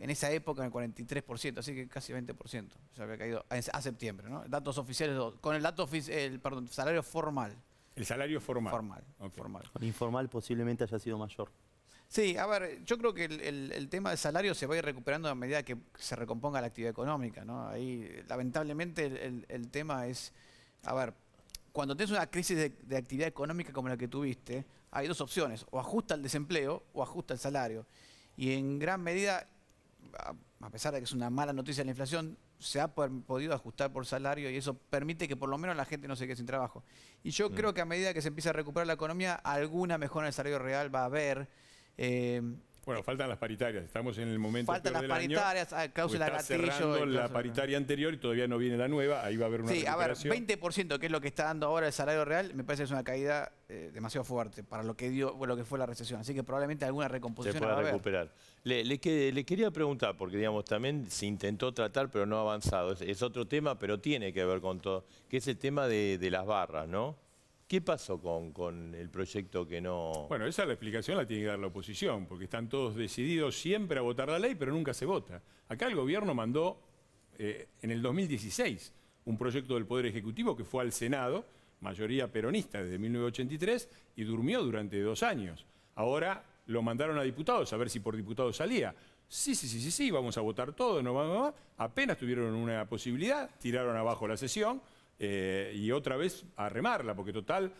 en esa época en el 43%, así que casi 20%. Se había caído a septiembre, ¿no? Datos oficiales, con el dato, el, salario formal. El salario formal. Formal. El informal posiblemente haya sido mayor. Sí, a ver, yo creo que el, tema del salario se va a ir recuperando a medida que se recomponga la actividad económica, ¿no? Ahí, lamentablemente, el, tema es, a ver, cuando tienes una crisis de, actividad económica como la que tuviste, hay dos opciones, o ajusta el desempleo o ajusta el salario. Y en gran medida a pesar de que es una mala noticia la inflación, se ha podido ajustar por salario y eso permite que por lo menos la gente no se quede sin trabajo. Y yo mm. creo que a medida que se empieza a recuperar la economía, alguna mejora en el salario real va a haber. Eh, bueno, faltan las paritarias. Estamos en el momento. Faltan las paritarias, año, ah, cláusula está gatillo. Cerrando la paritaria anterior y todavía no viene la nueva. Ahí va a haber una. Sí, a ver, 20%, que es lo que está dando ahora el salario real, me parece que es una caída eh, demasiado fuerte para lo que dio lo que fue la recesión. Así que probablemente alguna recomposición. Se va a recuperar. Le, le, quería preguntar, porque digamos también se intentó tratar, pero no ha avanzado. Es, otro tema, pero tiene que ver con todo, que es el tema de las barras, ¿no? ¿Qué pasó con, el proyecto que no...? Bueno, esa es la explicación la tiene que dar la oposición, porque están todos decididos siempre a votar la ley, pero nunca se vota. Acá el gobierno mandó eh, en el 2016 un proyecto del Poder Ejecutivo que fue al Senado, mayoría peronista desde 1983, y durmió durante dos años. Ahora lo mandaron a diputados, a ver si por diputados salía. Sí, sí, sí, sí, sí, vamos a votar todo, no, no, va. Apenas tuvieron una posibilidad, tiraron abajo la sesión, eh, y otra vez a remarla, porque total,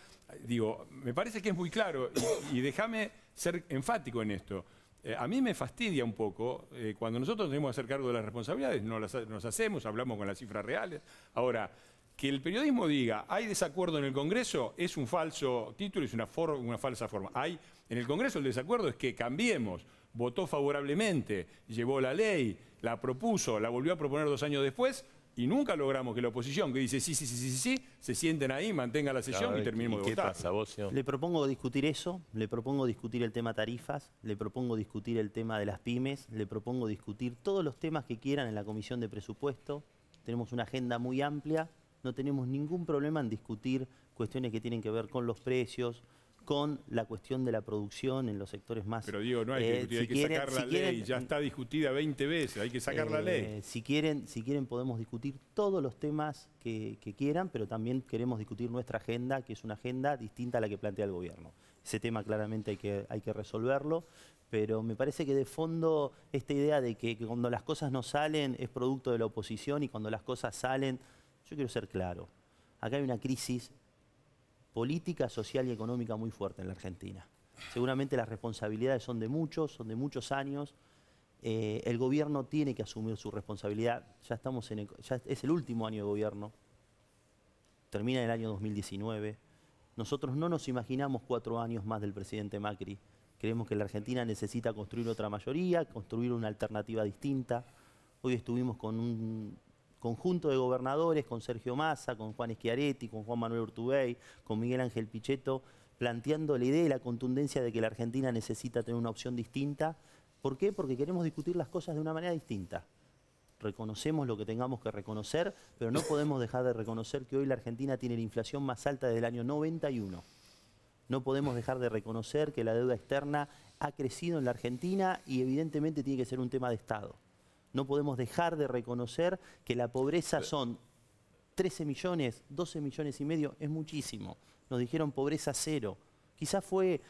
digo, me parece que es muy claro y, déjame ser enfático en esto. Eh, a mí me fastidia un poco, eh, cuando nosotros tenemos que hacer cargo de las responsabilidades, no las, nos hacemos, hablamos con las cifras reales. Ahora, que el periodismo diga, hay desacuerdo en el Congreso, es un falso título, es una, una falsa forma. Hay, en el Congreso el desacuerdo es que cambiemos, votó favorablemente, llevó la ley, la propuso, la volvió a proponer dos años después, y nunca logramos que la oposición que dice sí, sí, sí, sí, sí, sí se sienten ahí, mantenga la sesión y terminemos de votar. le propongo discutir eso, le propongo discutir el tema tarifas, le propongo discutir el tema de las pymes, le propongo discutir todos los temas que quieran en la Comisión de Presupuesto. Tenemos una agenda muy amplia, no tenemos ningún problema en discutir cuestiones que tienen que ver con los precios, con la cuestión de la producción en los sectores más... Pero digo, no hay que eh, hay que sacar la ley, ya mm, está discutida 20 veces, hay que sacar la eh, ley. Si quieren, si quieren podemos discutir todos los temas que, quieran, pero también queremos discutir nuestra agenda, que es una agenda distinta a la que plantea el gobierno. Ese tema claramente hay que, hay que resolverlo, pero me parece que de fondo esta idea de que cuando las cosas no salen es producto de la oposición y cuando las cosas salen, yo quiero ser claro, acá hay una crisis política, social y económica muy fuerte en la Argentina. Seguramente las responsabilidades son de muchos, son de muchos años. Eh, el gobierno tiene que asumir su responsabilidad. Ya estamos en ya es el último año de gobierno. Termina el año 2019. Nosotros no nos imaginamos cuatro años más del presidente Macri. Creemos que la Argentina necesita construir otra mayoría, construir una alternativa distinta. Hoy estuvimos con un conjunto de gobernadores, con Sergio Massa, con Juan Schiaretti, con Juan Manuel Urtubey, con Miguel Ángel Pichetto, planteando la idea y la contundencia de que la Argentina necesita tener una opción distinta. ¿Por qué? Porque queremos discutir las cosas de una manera distinta. Reconocemos lo que tengamos que reconocer, pero no podemos dejar de reconocer que hoy la Argentina tiene la inflación más alta desde el año 91. No podemos dejar de reconocer que la deuda externa ha crecido en la Argentina y evidentemente tiene que ser un tema de Estado no podemos dejar de reconocer que la pobreza son 13 millones, 12 millones y medio, es muchísimo. Nos dijeron pobreza cero. Quizás fue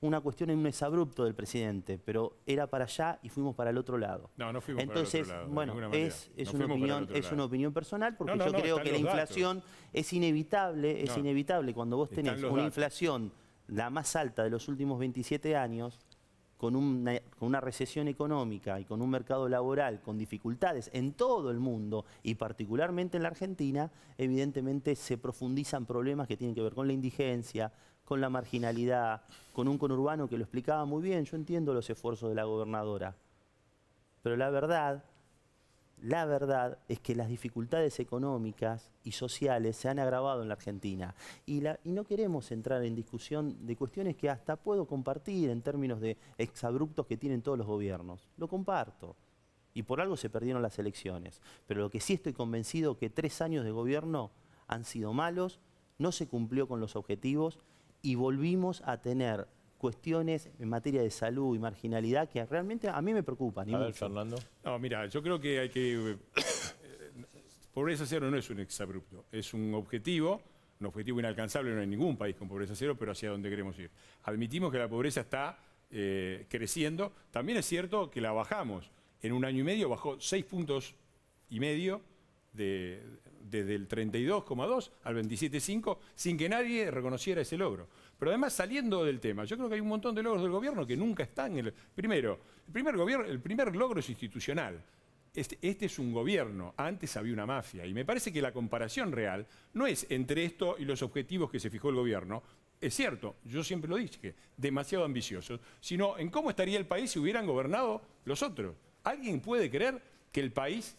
una cuestión en un abrupto del presidente, pero era para allá y fuimos para el otro lado. No, no fuimos Entonces, para el otro lado. Bueno, es, una opinión, es una opinión personal porque yo creo que la inflación es inevitable, es inevitable cuando vos tenés una inflación la más alta de los últimos 27 años, eh, con una, recesión económica y con un mercado laboral con dificultades en todo el mundo y particularmente en la Argentina, evidentemente se profundizan problemas que tienen que ver con la indigencia, con la marginalidad, con un conurbano que lo explicaba muy bien, yo entiendo los esfuerzos de la gobernadora, pero la verdad la verdad es que las dificultades económicas y sociales se han agravado en la Argentina y, no queremos entrar en discusión de cuestiones que hasta puedo compartir en términos de exabruptos que tienen todos los gobiernos. Lo comparto. Y por algo se perdieron las elecciones. Pero lo que sí estoy convencido es que tres años de gobierno han sido malos, no se cumplió con los objetivos y volvimos a tener cuestiones en materia de salud y marginalidad que realmente a mí me preocupan. Fernando. No, mira, yo creo que hay que... Eh, pobreza cero no es un exabrupto, es un objetivo, un objetivo inalcanzable, no hay ningún país con pobreza cero, pero hacia dónde queremos ir. Admitimos que la pobreza está eh, creciendo, también es cierto que la bajamos. En un año y medio bajó seis puntos y medio desde el 32,2 al 27,5 sin que nadie reconociera ese logro. Pero además saliendo del tema, yo creo que hay un montón de logros del gobierno que nunca están en el... Primero, el primer, gobierno, el primer logro es institucional. Este, este, es un gobierno, antes había una mafia. Y me parece que la comparación real no es entre esto y los objetivos que se fijó el gobierno. Es cierto, yo siempre lo dije, demasiado ambiciosos, sino en cómo estaría el país si hubieran gobernado los otros. ¿Alguien puede creer que el país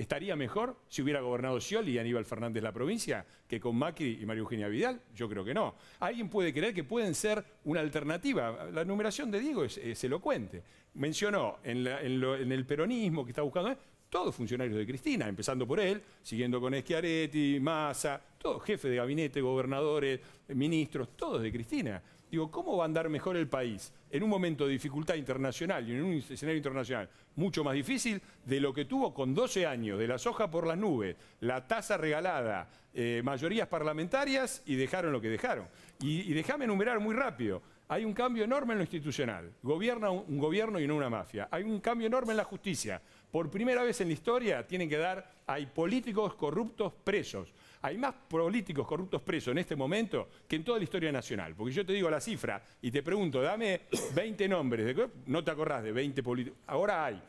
¿Estaría mejor si hubiera gobernado Scioli y Aníbal Fernández la provincia que con Macri y María Eugenia Vidal? Yo creo que no. Alguien puede creer que pueden ser una alternativa. La numeración de Diego es, elocuente. Mencionó en, el peronismo que está buscando, ¿eh? todos funcionarios de Cristina, empezando por él, siguiendo con Schiaretti, Massa, todos jefes de gabinete, gobernadores, ministros, todos de Cristina. Digo, ¿cómo va a andar mejor el país en un momento de dificultad internacional y en un escenario internacional mucho más difícil de lo que tuvo con 12 años de la soja por las nubes, la tasa regalada, eh, mayorías parlamentarias y dejaron lo que dejaron? Y, déjame enumerar muy rápido. Hay un cambio enorme en lo institucional. Gobierna un, un gobierno y no una mafia. Hay un cambio enorme en la justicia. Por primera vez en la historia tienen que dar, hay políticos corruptos presos. Hay más políticos corruptos presos en este momento que en toda la historia nacional. Porque yo te digo la cifra y te pregunto, dame 20 (coughs) nombres. no te acordás de 20 políticos. Ahora hay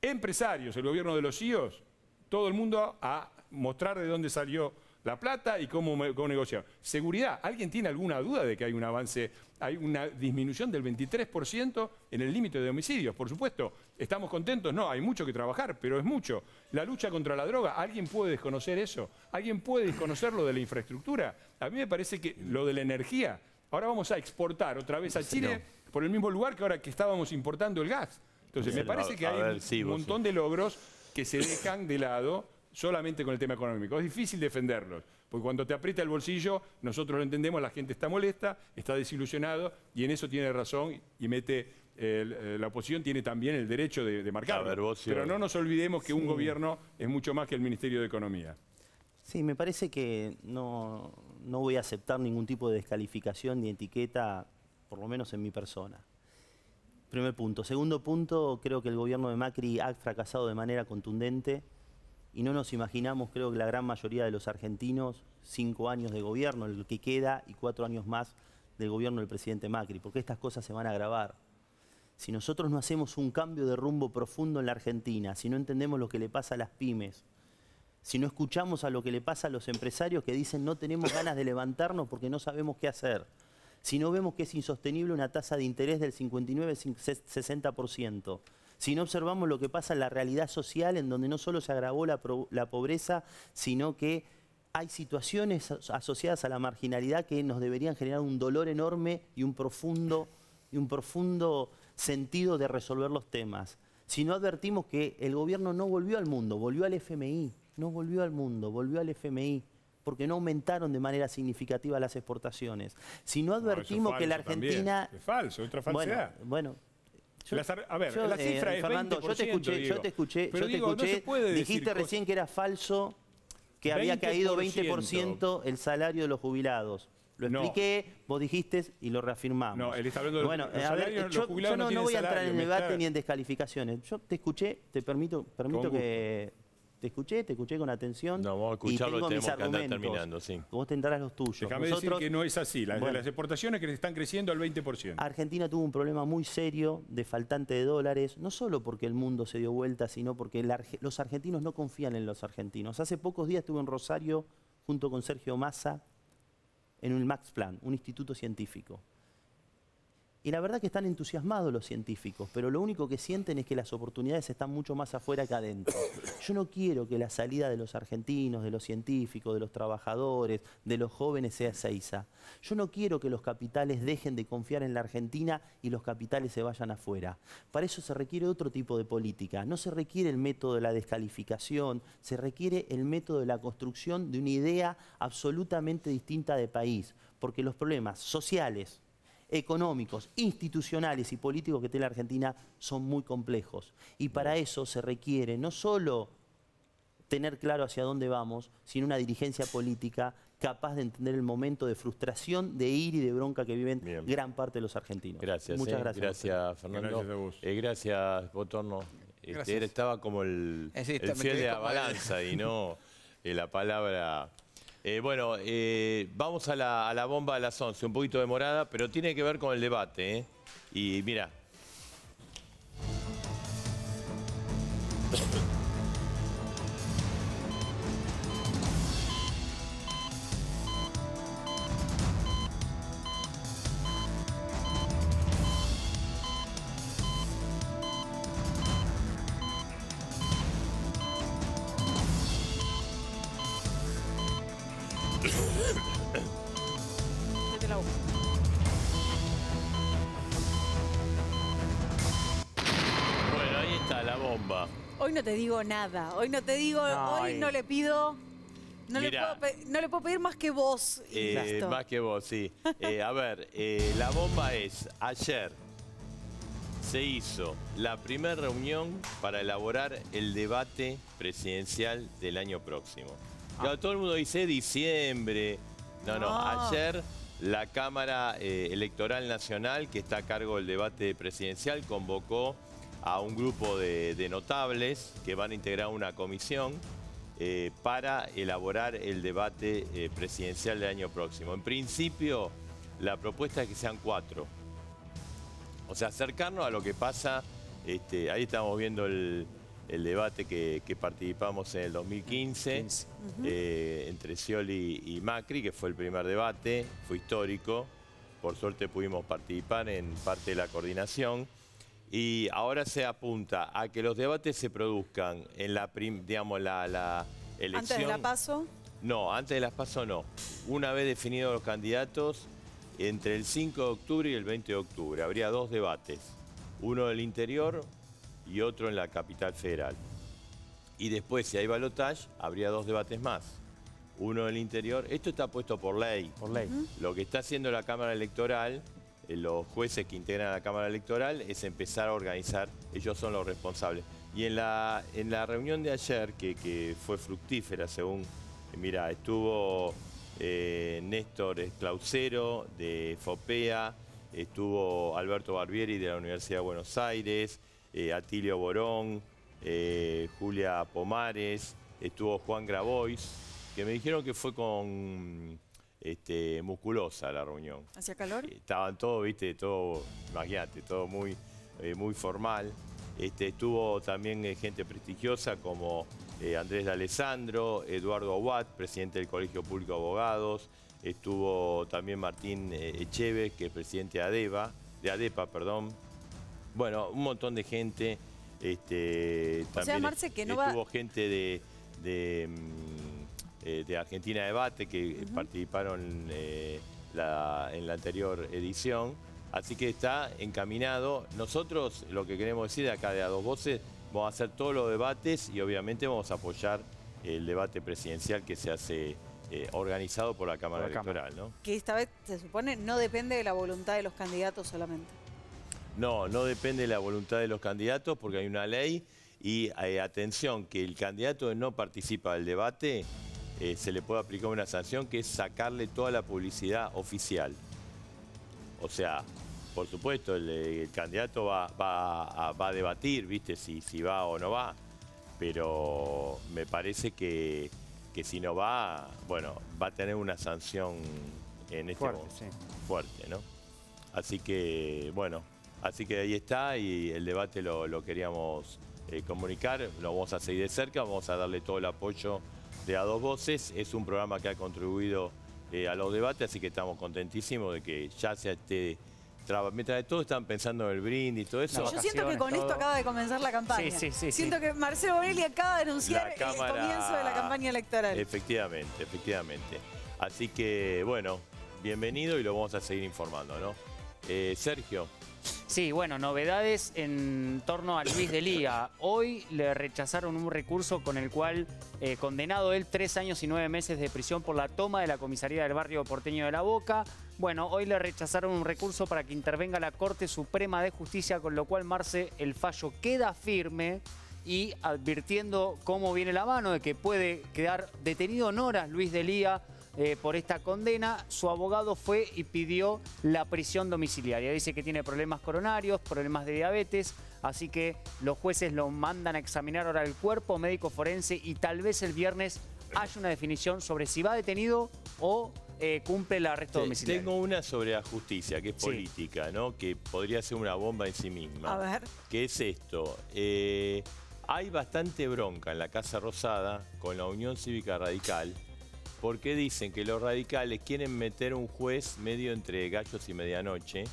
empresarios, el gobierno de los CIOs, e todo el mundo a mostrar de dónde salió la plata y cómo, cómo negociar. Seguridad, ¿alguien tiene alguna duda de que hay un avance, hay una disminución del 23% en el límite de homicidios? Por supuesto, ¿estamos contentos? No, hay mucho que trabajar, pero es mucho. La lucha contra la droga, ¿alguien puede desconocer eso? ¿Alguien puede desconocer lo de la infraestructura? A mí me parece que lo de la energía, ahora vamos a exportar otra vez a Chile por el mismo lugar que ahora que estábamos importando el gas. Entonces, me parece que hay un montón de logros que se dejan de lado solamente con el tema económico. Es difícil defenderlos, porque cuando te aprieta el bolsillo, nosotros lo entendemos, la gente está molesta, está desilusionado, y en eso tiene razón y mete, eh, la oposición tiene también el derecho de, de marcar. Pero no nos olvidemos que un gobierno es mucho más que el Ministerio de Economía. Sí, me parece que no, no voy a aceptar ningún tipo de descalificación ni etiqueta, por lo menos en mi persona. Primer punto. Segundo punto, creo que el gobierno de Macri ha fracasado de manera contundente y no nos imaginamos, creo que la gran mayoría de los argentinos, cinco años de gobierno, el que queda, y cuatro años más del gobierno del presidente Macri, porque estas cosas se van a agravar. Si nosotros no hacemos un cambio de rumbo profundo en la Argentina, si no entendemos lo que le pasa a las pymes, si no escuchamos a lo que le pasa a los empresarios que dicen no tenemos ganas de levantarnos porque no sabemos qué hacer, si no vemos que es insostenible una tasa de interés del 59-60%, si no observamos lo que pasa en la realidad social, en donde no solo se agravó la, pobreza, sino que hay situaciones asociadas a la marginalidad que nos deberían generar un dolor enorme y un profundo, y un profundo sentido de resolver los temas. Si no advertimos que el gobierno no volvió al mundo, volvió al FMI, no volvió al mundo, volvió al FMI, porque no aumentaron de manera significativa las exportaciones. Si no advertimos que la Argentina... Es falso, es otra falsedad. bueno, bueno a ver, la eh, cifra Fernando, yo te escuché, yo te escuché, yo te escuché. dijiste recién que era falso que había caído 20% el salario de los jubilados. Lo expliqué, vos dijiste y lo reafirmamos. No, bueno, yo, no, voy a entrar en debate ni en descalificaciones. Yo te escuché, te permito, permito que, te escuché, te escuché con atención. No, vamos a y tengo que Vos tendrás los tuyos. Déjame Nosotros, decir que no es así. Las, exportaciones que están creciendo al 20%. Argentina tuvo un problema muy serio de faltante de dólares, no solo porque el mundo se dio vuelta, sino porque los argentinos no confían en los argentinos. Hace pocos días estuve en Rosario junto con Sergio Massa en un Max Plan, un instituto científico. Y la verdad que están entusiasmados los científicos, pero lo único que sienten es que las oportunidades están mucho más afuera que adentro. Yo no quiero que la salida de los argentinos, de los científicos, de los trabajadores, de los jóvenes sea Seiza. Yo no quiero que los capitales dejen de confiar en la Argentina y los capitales se vayan afuera. Para eso se requiere otro tipo de política. No se requiere el método de la descalificación, se requiere el método de la construcción de una idea absolutamente distinta de país, porque los problemas sociales, económicos, institucionales y políticos que tiene la Argentina son muy complejos. Y para eso se requiere no solo tener claro hacia dónde vamos, sino una dirigencia política capaz de entender el momento de frustración, de ir y de bronca que viven gran parte de los argentinos. Gracias. Muchas eh. gracias. Gracias, Fernando. Gracias, a eh, gracias Botorno. Este, estaba como el, fiel de la balanza y no eh, la palabra eh, bueno, eh, vamos a la, bomba a las 11, un poquito demorada, pero tiene que ver con el debate. Eh. Y mira. nada. Hoy no te digo, hoy no le pido... No, le puedo, no, le puedo, pedir más que vos. Eh, más que vos, sí. (laughs) Eh, a ver, eh, la bomba es, ayer se hizo la primera reunión para elaborar el debate presidencial del año próximo. Ah. todo el mundo dice diciembre. No, no, no ayer la Cámara Electoral Nacional, que está a cargo del debate presidencial, convocó a un grupo de, notables que van a integrar una comisión eh, para elaborar el debate eh, presidencial del año próximo. En principio, la propuesta es que sean cuatro. O sea, acercarnos a lo que pasa, este, ahí estamos viendo el, debate que, participamos en el 2015 mm, eh, entre Scioli y Macri, que fue el primer debate, fue histórico. Por suerte pudimos participar en parte de la coordinación y ahora se apunta a que los debates se produzcan en la, digamos, la, elección. ¿Antes de la paso? No, antes de la paso no. Una vez definidos los candidatos, entre el 5 de octubre y el 20 de octubre habría dos debates, uno del interior y otro en la capital federal. Y después, si hay balotage, habría dos debates más. Uno del interior, esto está puesto por ley. Por ley. Lo que está haciendo la Cámara Electoral eh, los jueces que integran la Cámara Electoral es empezar a organizar, ellos son los responsables. Y en la, en la reunión de ayer, que, fue fructífera, según, eh, mira, estuvo eh, Néstor Clausero de FOPEA, estuvo Alberto Barbieri de la Universidad de Buenos Aires, Atilio Borón, Julia Pomares, estuvo Juan Grabois, que me dijeron que fue con este, musculosa la reunión. ¿Hacía calor? Eh, Estaban todos, viste, todo, imagínate, todo muy, eh, muy formal. Este, estuvo también eh, gente prestigiosa como Andrés de Alessandro, Eduardo Aguat, presidente del Colegio Público de Abogados, estuvo también Martín Echeves, que es presidente de de ADEPA, perdón. Bueno, un montón de gente. Este, o que no estuvo gente de mm, eh, de Argentina Debate que participaron eh, en la anterior edición. Así que está encaminado. Nosotros lo que queremos decir acá de a dos voces, vamos a hacer todos los debates y obviamente vamos a apoyar el debate presidencial que se hace eh, organizado por la Cámara Electoral. ¿no? Que esta vez se supone no depende de la voluntad de los candidatos solamente. No, no depende de la voluntad de los candidatos porque hay una ley y atención que el candidato no participa del debate eh, se le puede aplicar una sanción, que es sacarle toda la publicidad oficial. O sea, por supuesto, el, candidato va, va, a, debatir, ¿viste? Si, si va o no va, pero me parece que, que si no va, bueno, va a tener una sanción en este fuerte, Fuerte, ¿no? Así que, bueno, así que ahí está y el debate lo, queríamos eh, comunicar, lo vamos a seguir de cerca, vamos a darle todo el apoyo de A Dos Voces. Es un programa que ha contribuido eh, a los debates, así que estamos contentísimos de que ya se esté... trabajo. Mientras de todo están pensando en el brindis, y todo eso. Yo siento que con esto acaba de comenzar la campaña. Sí, sí, sí. Siento que Marcelo Borelli acaba de anunciar el comienzo de la campaña electoral. Efectivamente, efectivamente. Así que, bueno, bienvenido y lo vamos a seguir informando, ¿no? Eh, Sergio. Sí, bueno, novedades en torno a Luis de Hoy le rechazaron un recurso con el cual eh, condenado él tres años y nueve meses de prisión por la toma de la comisaría del barrio porteño de La Boca. Bueno, hoy le rechazaron un recurso para que intervenga la Corte Suprema de Justicia, con lo cual, Marce, el fallo queda firme y advirtiendo cómo viene la mano de que puede quedar detenido en horas Luis de Lía eh, por esta condena, su abogado fue y pidió la prisión domiciliaria. Dice que tiene problemas coronarios, problemas de diabetes, así que los jueces lo mandan a examinar ahora el cuerpo médico forense y tal vez el viernes haya una definición sobre si va detenido o eh, cumple el arresto domiciliario. Tengo una sobre la justicia, que es política, ¿no? que podría ser una bomba en sí misma. A ver. ¿qué es esto. Eh, hay bastante bronca en la Casa Rosada con la Unión Cívica Radical porque dicen que los radicales quieren meter un juez medio entre gallos y medianoche,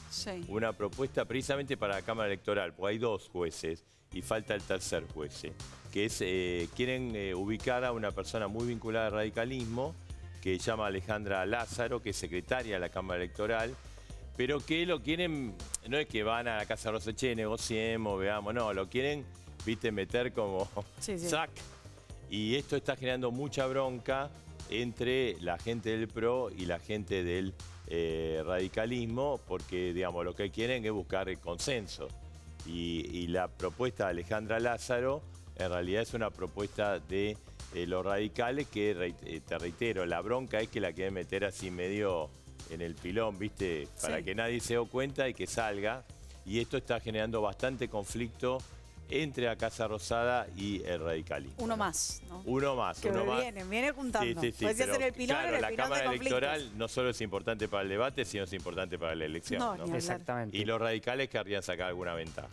una propuesta precisamente para la Cámara Electoral, porque hay dos jueces y falta el tercer juez, eh, que es, eh, quieren eh, ubicar a una persona muy vinculada al radicalismo, que se llama Alejandra Lázaro, que es secretaria de la Cámara Electoral, pero que lo quieren, no es que van a la Casa Rosa, che, negociemos, veamos, no, lo quieren, viste, meter como sac. (laughs) Y esto está generando mucha bronca entre la gente del PRO y la gente del eh, radicalismo, porque digamos, lo que quieren es buscar el consenso. Y, la propuesta de Alejandra Lázaro en realidad es una propuesta de los radicales que, eh, te reitero, la bronca es que la quieren meter así medio en el pilón, ¿viste? Para que nadie se dé cuenta y que salga. Y esto está generando bastante conflicto entre la Casa Rosada y el radicalismo. Uno más, ¿no? Uno más, uno más. Viene, viene juntando. Sí, el pilar claro, la Cámara Electoral no solo es importante para el debate, sino es importante para la elección. No, Exactamente. Y los radicales querrían sacar alguna ventaja.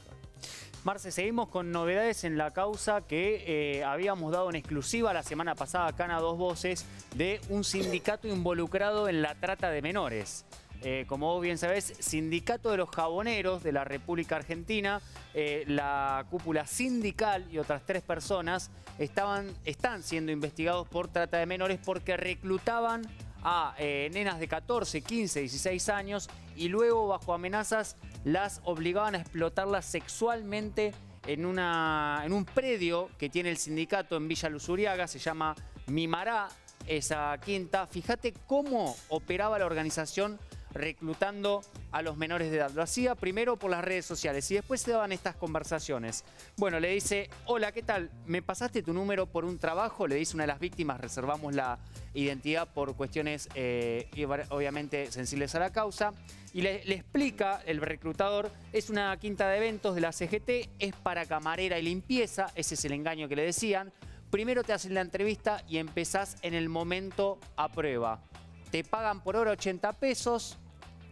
Marce, seguimos con novedades en la causa que eh, habíamos dado en exclusiva la semana pasada acá en a Dos Voces de un sindicato involucrado en la trata de menores. Eh, como vos bien sabés, Sindicato de los Jaboneros de la República Argentina, eh, la cúpula sindical y otras tres personas estaban, están siendo investigados por trata de menores porque reclutaban a eh, nenas de 14, 15, 16 años y luego bajo amenazas las obligaban a explotarlas sexualmente en, una, en un predio que tiene el sindicato en Villa Luzuriaga, se llama Mimará, esa quinta. Fíjate cómo operaba la organización reclutando a los menores de edad. Lo hacía primero por las redes sociales y después se daban estas conversaciones. Bueno, le dice, hola, ¿qué tal? ¿Me pasaste tu número por un trabajo? Le dice una de las víctimas, reservamos la identidad por cuestiones eh, obviamente sensibles a la causa. Y le, le explica el reclutador, es una quinta de eventos de la CGT, es para camarera y limpieza, ese es el engaño que le decían. Primero te hacen la entrevista y empezás en el momento a prueba te pagan por hora 80 pesos,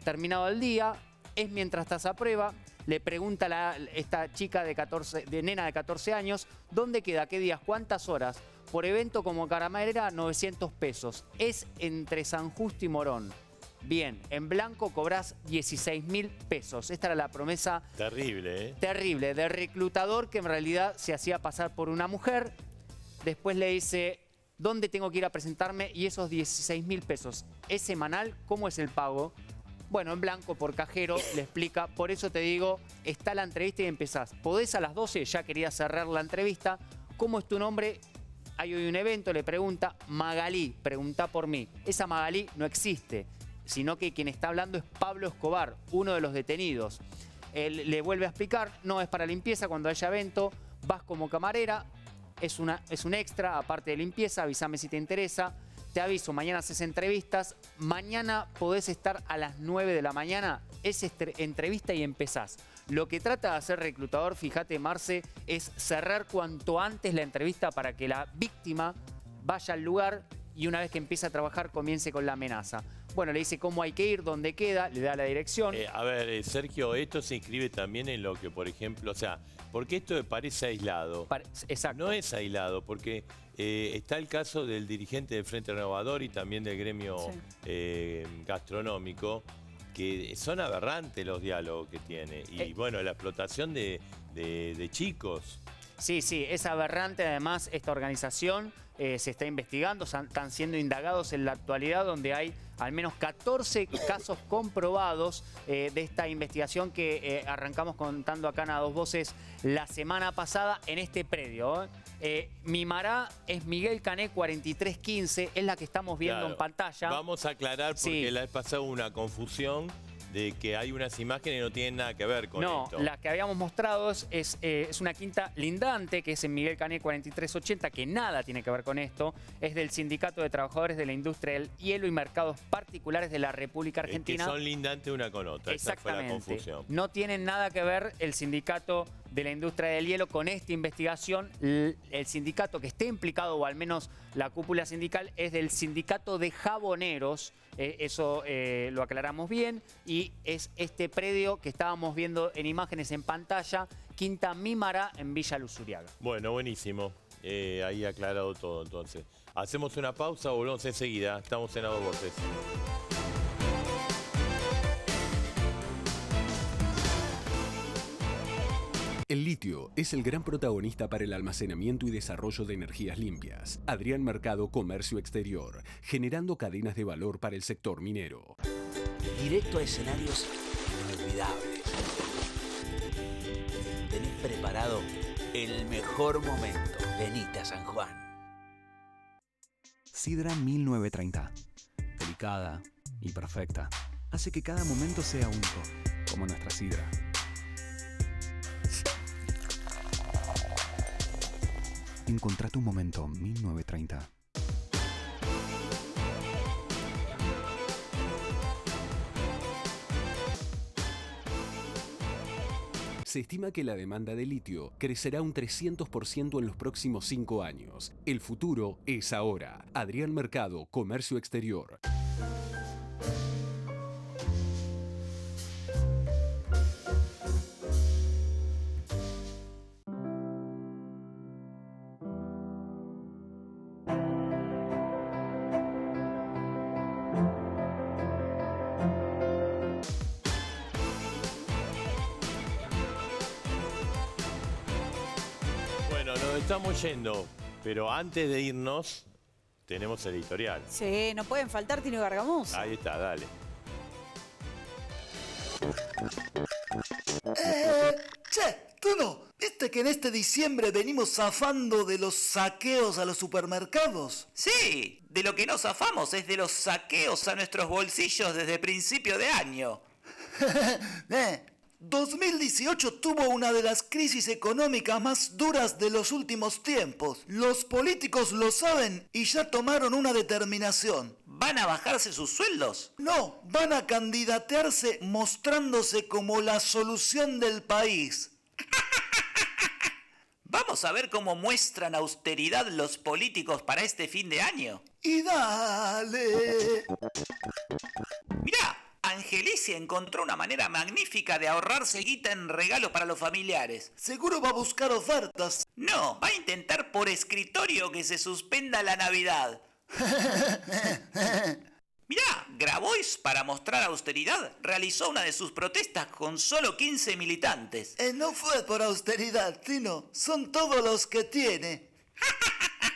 terminado el día, es mientras estás a prueba, le pregunta la, esta chica de 14, de nena de 14 años, ¿dónde queda? ¿Qué días? ¿Cuántas horas? Por evento como era 900 pesos. Es entre San Justo y Morón. Bien, en blanco cobras 16 mil pesos. Esta era la promesa... Terrible, ¿eh? Terrible, de reclutador que en realidad se hacía pasar por una mujer. Después le dice, dónde tengo que ir a presentarme y esos 16 mil pesos. ¿Es semanal? ¿Cómo es el pago? Bueno, en blanco, por cajero, le explica. Por eso te digo, está la entrevista y empezás. Podés a las 12, ya quería cerrar la entrevista. ¿Cómo es tu nombre? Hay hoy un evento, le pregunta Magalí, pregunta por mí. Esa Magalí no existe, sino que quien está hablando es Pablo Escobar, uno de los detenidos. Él le vuelve a explicar, no es para limpieza cuando haya evento, vas como camarera, es, una, es un extra, aparte de limpieza, avísame si te interesa. Te aviso, mañana haces entrevistas. Mañana podés estar a las 9 de la mañana. Es entrevista y empezás. Lo que trata de hacer reclutador, fíjate Marce, es cerrar cuanto antes la entrevista para que la víctima vaya al lugar y una vez que empieza a trabajar comience con la amenaza. Bueno, le dice cómo hay que ir, dónde queda, le da la dirección. Eh, a ver, eh, Sergio, esto se inscribe también en lo que, por ejemplo, o sea, porque esto parece aislado. exacto. No es aislado, porque eh, está el caso del dirigente del Frente Renovador y también del gremio gastronómico, que son aberrantes los diálogos que tiene. Y bueno, la explotación de chicos. Sí, sí, es aberrante además esta organización eh, se está investigando, están siendo indagados en la actualidad donde hay al menos 14 casos comprobados eh, de esta investigación que eh, arrancamos contando acá en A Dos Voces la semana pasada en este predio. Eh, Mimará es Miguel Cané 4315, es la que estamos viendo en pantalla. Vamos a aclarar porque le ha pasado una confusión de que hay unas imágenes y no tienen nada que ver con esto. No, las que habíamos mostrado es, eh, es, una quinta lindante, que es en Miguel Cané 4380, que nada tiene que ver con esto. Es del Sindicato de Trabajadores de la Industria del Hielo y Mercados Particulares de la República Argentina. Es que son lindantes una con otra, Exactamente. Esa fue la confusión. No tienen nada que ver el sindicato de la industria del hielo, con esta investigación el sindicato que esté implicado, o al menos la cúpula sindical, es del sindicato de jaboneros, eh, eso eh, lo aclaramos bien, y es este predio que estábamos viendo en imágenes en pantalla, Quinta Mímara en Villa Luzuriaga. Bueno, buenísimo, eh, ahí aclarado todo entonces. Hacemos una pausa, volvemos enseguida, estamos en a dos El litio es el gran protagonista para el almacenamiento y desarrollo de energías limpias. Adrián Mercado Comercio Exterior, generando cadenas de valor para el sector minero. Directo a escenarios inolvidables. Tenés preparado el mejor momento. Benita San Juan. Sidra 1930. Delicada y perfecta. Hace que cada momento sea único, como nuestra sidra. Encontra tu momento 1930. se estima que la demanda de litio crecerá un 300% en los próximos cinco años. El futuro es ahora. Adrián Mercado, Comercio Exterior. yendo, pero antes de irnos, tenemos el editorial. Sí, no pueden faltar Tino Gargamusa. Ahí está, dale. Eh, che, no. ¿viste que en este diciembre venimos zafando de los saqueos a los supermercados? Sí, de lo que no zafamos es de los saqueos a nuestros bolsillos desde principio de año. (laughs) Eh, 2018 tuvo una de las crisis económicas más duras de los últimos tiempos. Los políticos lo saben y ya tomaron una determinación. ¿Van a bajarse sus sueldos? No, van a candidatearse mostrándose como la solución del país. (laughs) Vamos a ver cómo muestran austeridad los políticos para este fin de año. Y dale. Mirá, Angelicia encontró una manera magnífica de ahorrarse guita en regalos para los familiares. Seguro va a buscar ofertas. No, va a intentar por escritorio que se suspenda la Navidad. (laughs) Mirá, Grabois, para mostrar austeridad, realizó una de sus protestas con solo 15 militantes. Eh, no fue por austeridad, Tino. Son todos los que tiene. (laughs)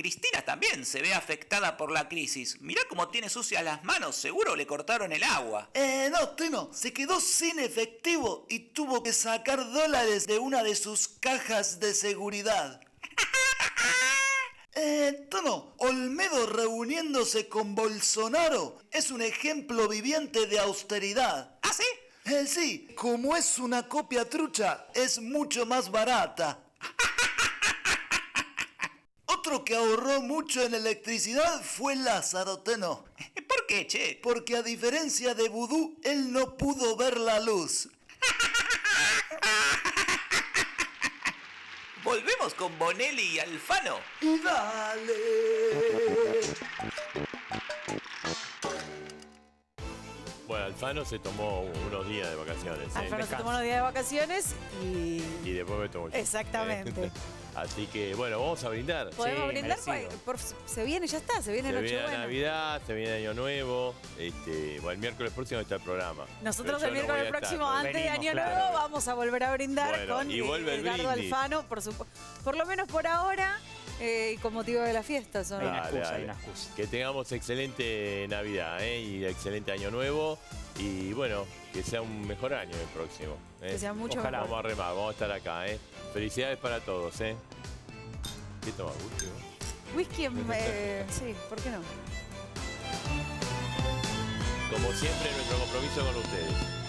Cristina también se ve afectada por la crisis. Mirá cómo tiene sucia las manos, seguro le cortaron el agua. Eh, no, Tino, se quedó sin efectivo y tuvo que sacar dólares de una de sus cajas de seguridad. (laughs) Eh, Tono, Olmedo reuniéndose con Bolsonaro es un ejemplo viviente de austeridad. ¿Ah, sí? Eh, sí, como es una copia trucha, es mucho más barata. (laughs) Otro que ahorró mucho en electricidad fue Lázaro Teno. (laughs) ¿Por qué, che? Porque a diferencia de Vudú, él no pudo ver la luz. (laughs) Volvemos con Bonelli y Alfano. dale. Alfano se tomó unos días de vacaciones. ¿eh? Alfano se tomó unos días de vacaciones y... Y después me tomó Exactamente. (laughs) Así que, bueno, vamos a brindar. Podemos brindar, por, se viene, ya está, se viene Nochebuena. Se viene Navidad, se viene Año Nuevo, este, bueno, el miércoles próximo está el programa. Nosotros el miércoles próximo, antes de Año Nuevo, vamos a volver a brindar con Alfano, por, por lo menos por ahora. Eh, y con motivo de la fiesta. Son... Hay una Que tengamos excelente Navidad eh, y excelente Año Nuevo. Y bueno, que sea un mejor año el próximo. Eh. Que sea mucho Ojalá. Mejor. Vamos a remar, vamos a estar acá. Felicidades para todos. ¿eh? ¿Qué toma Whisky, (laughs) sí, ¿por qué no? Como siempre, nuestro compromiso con ustedes.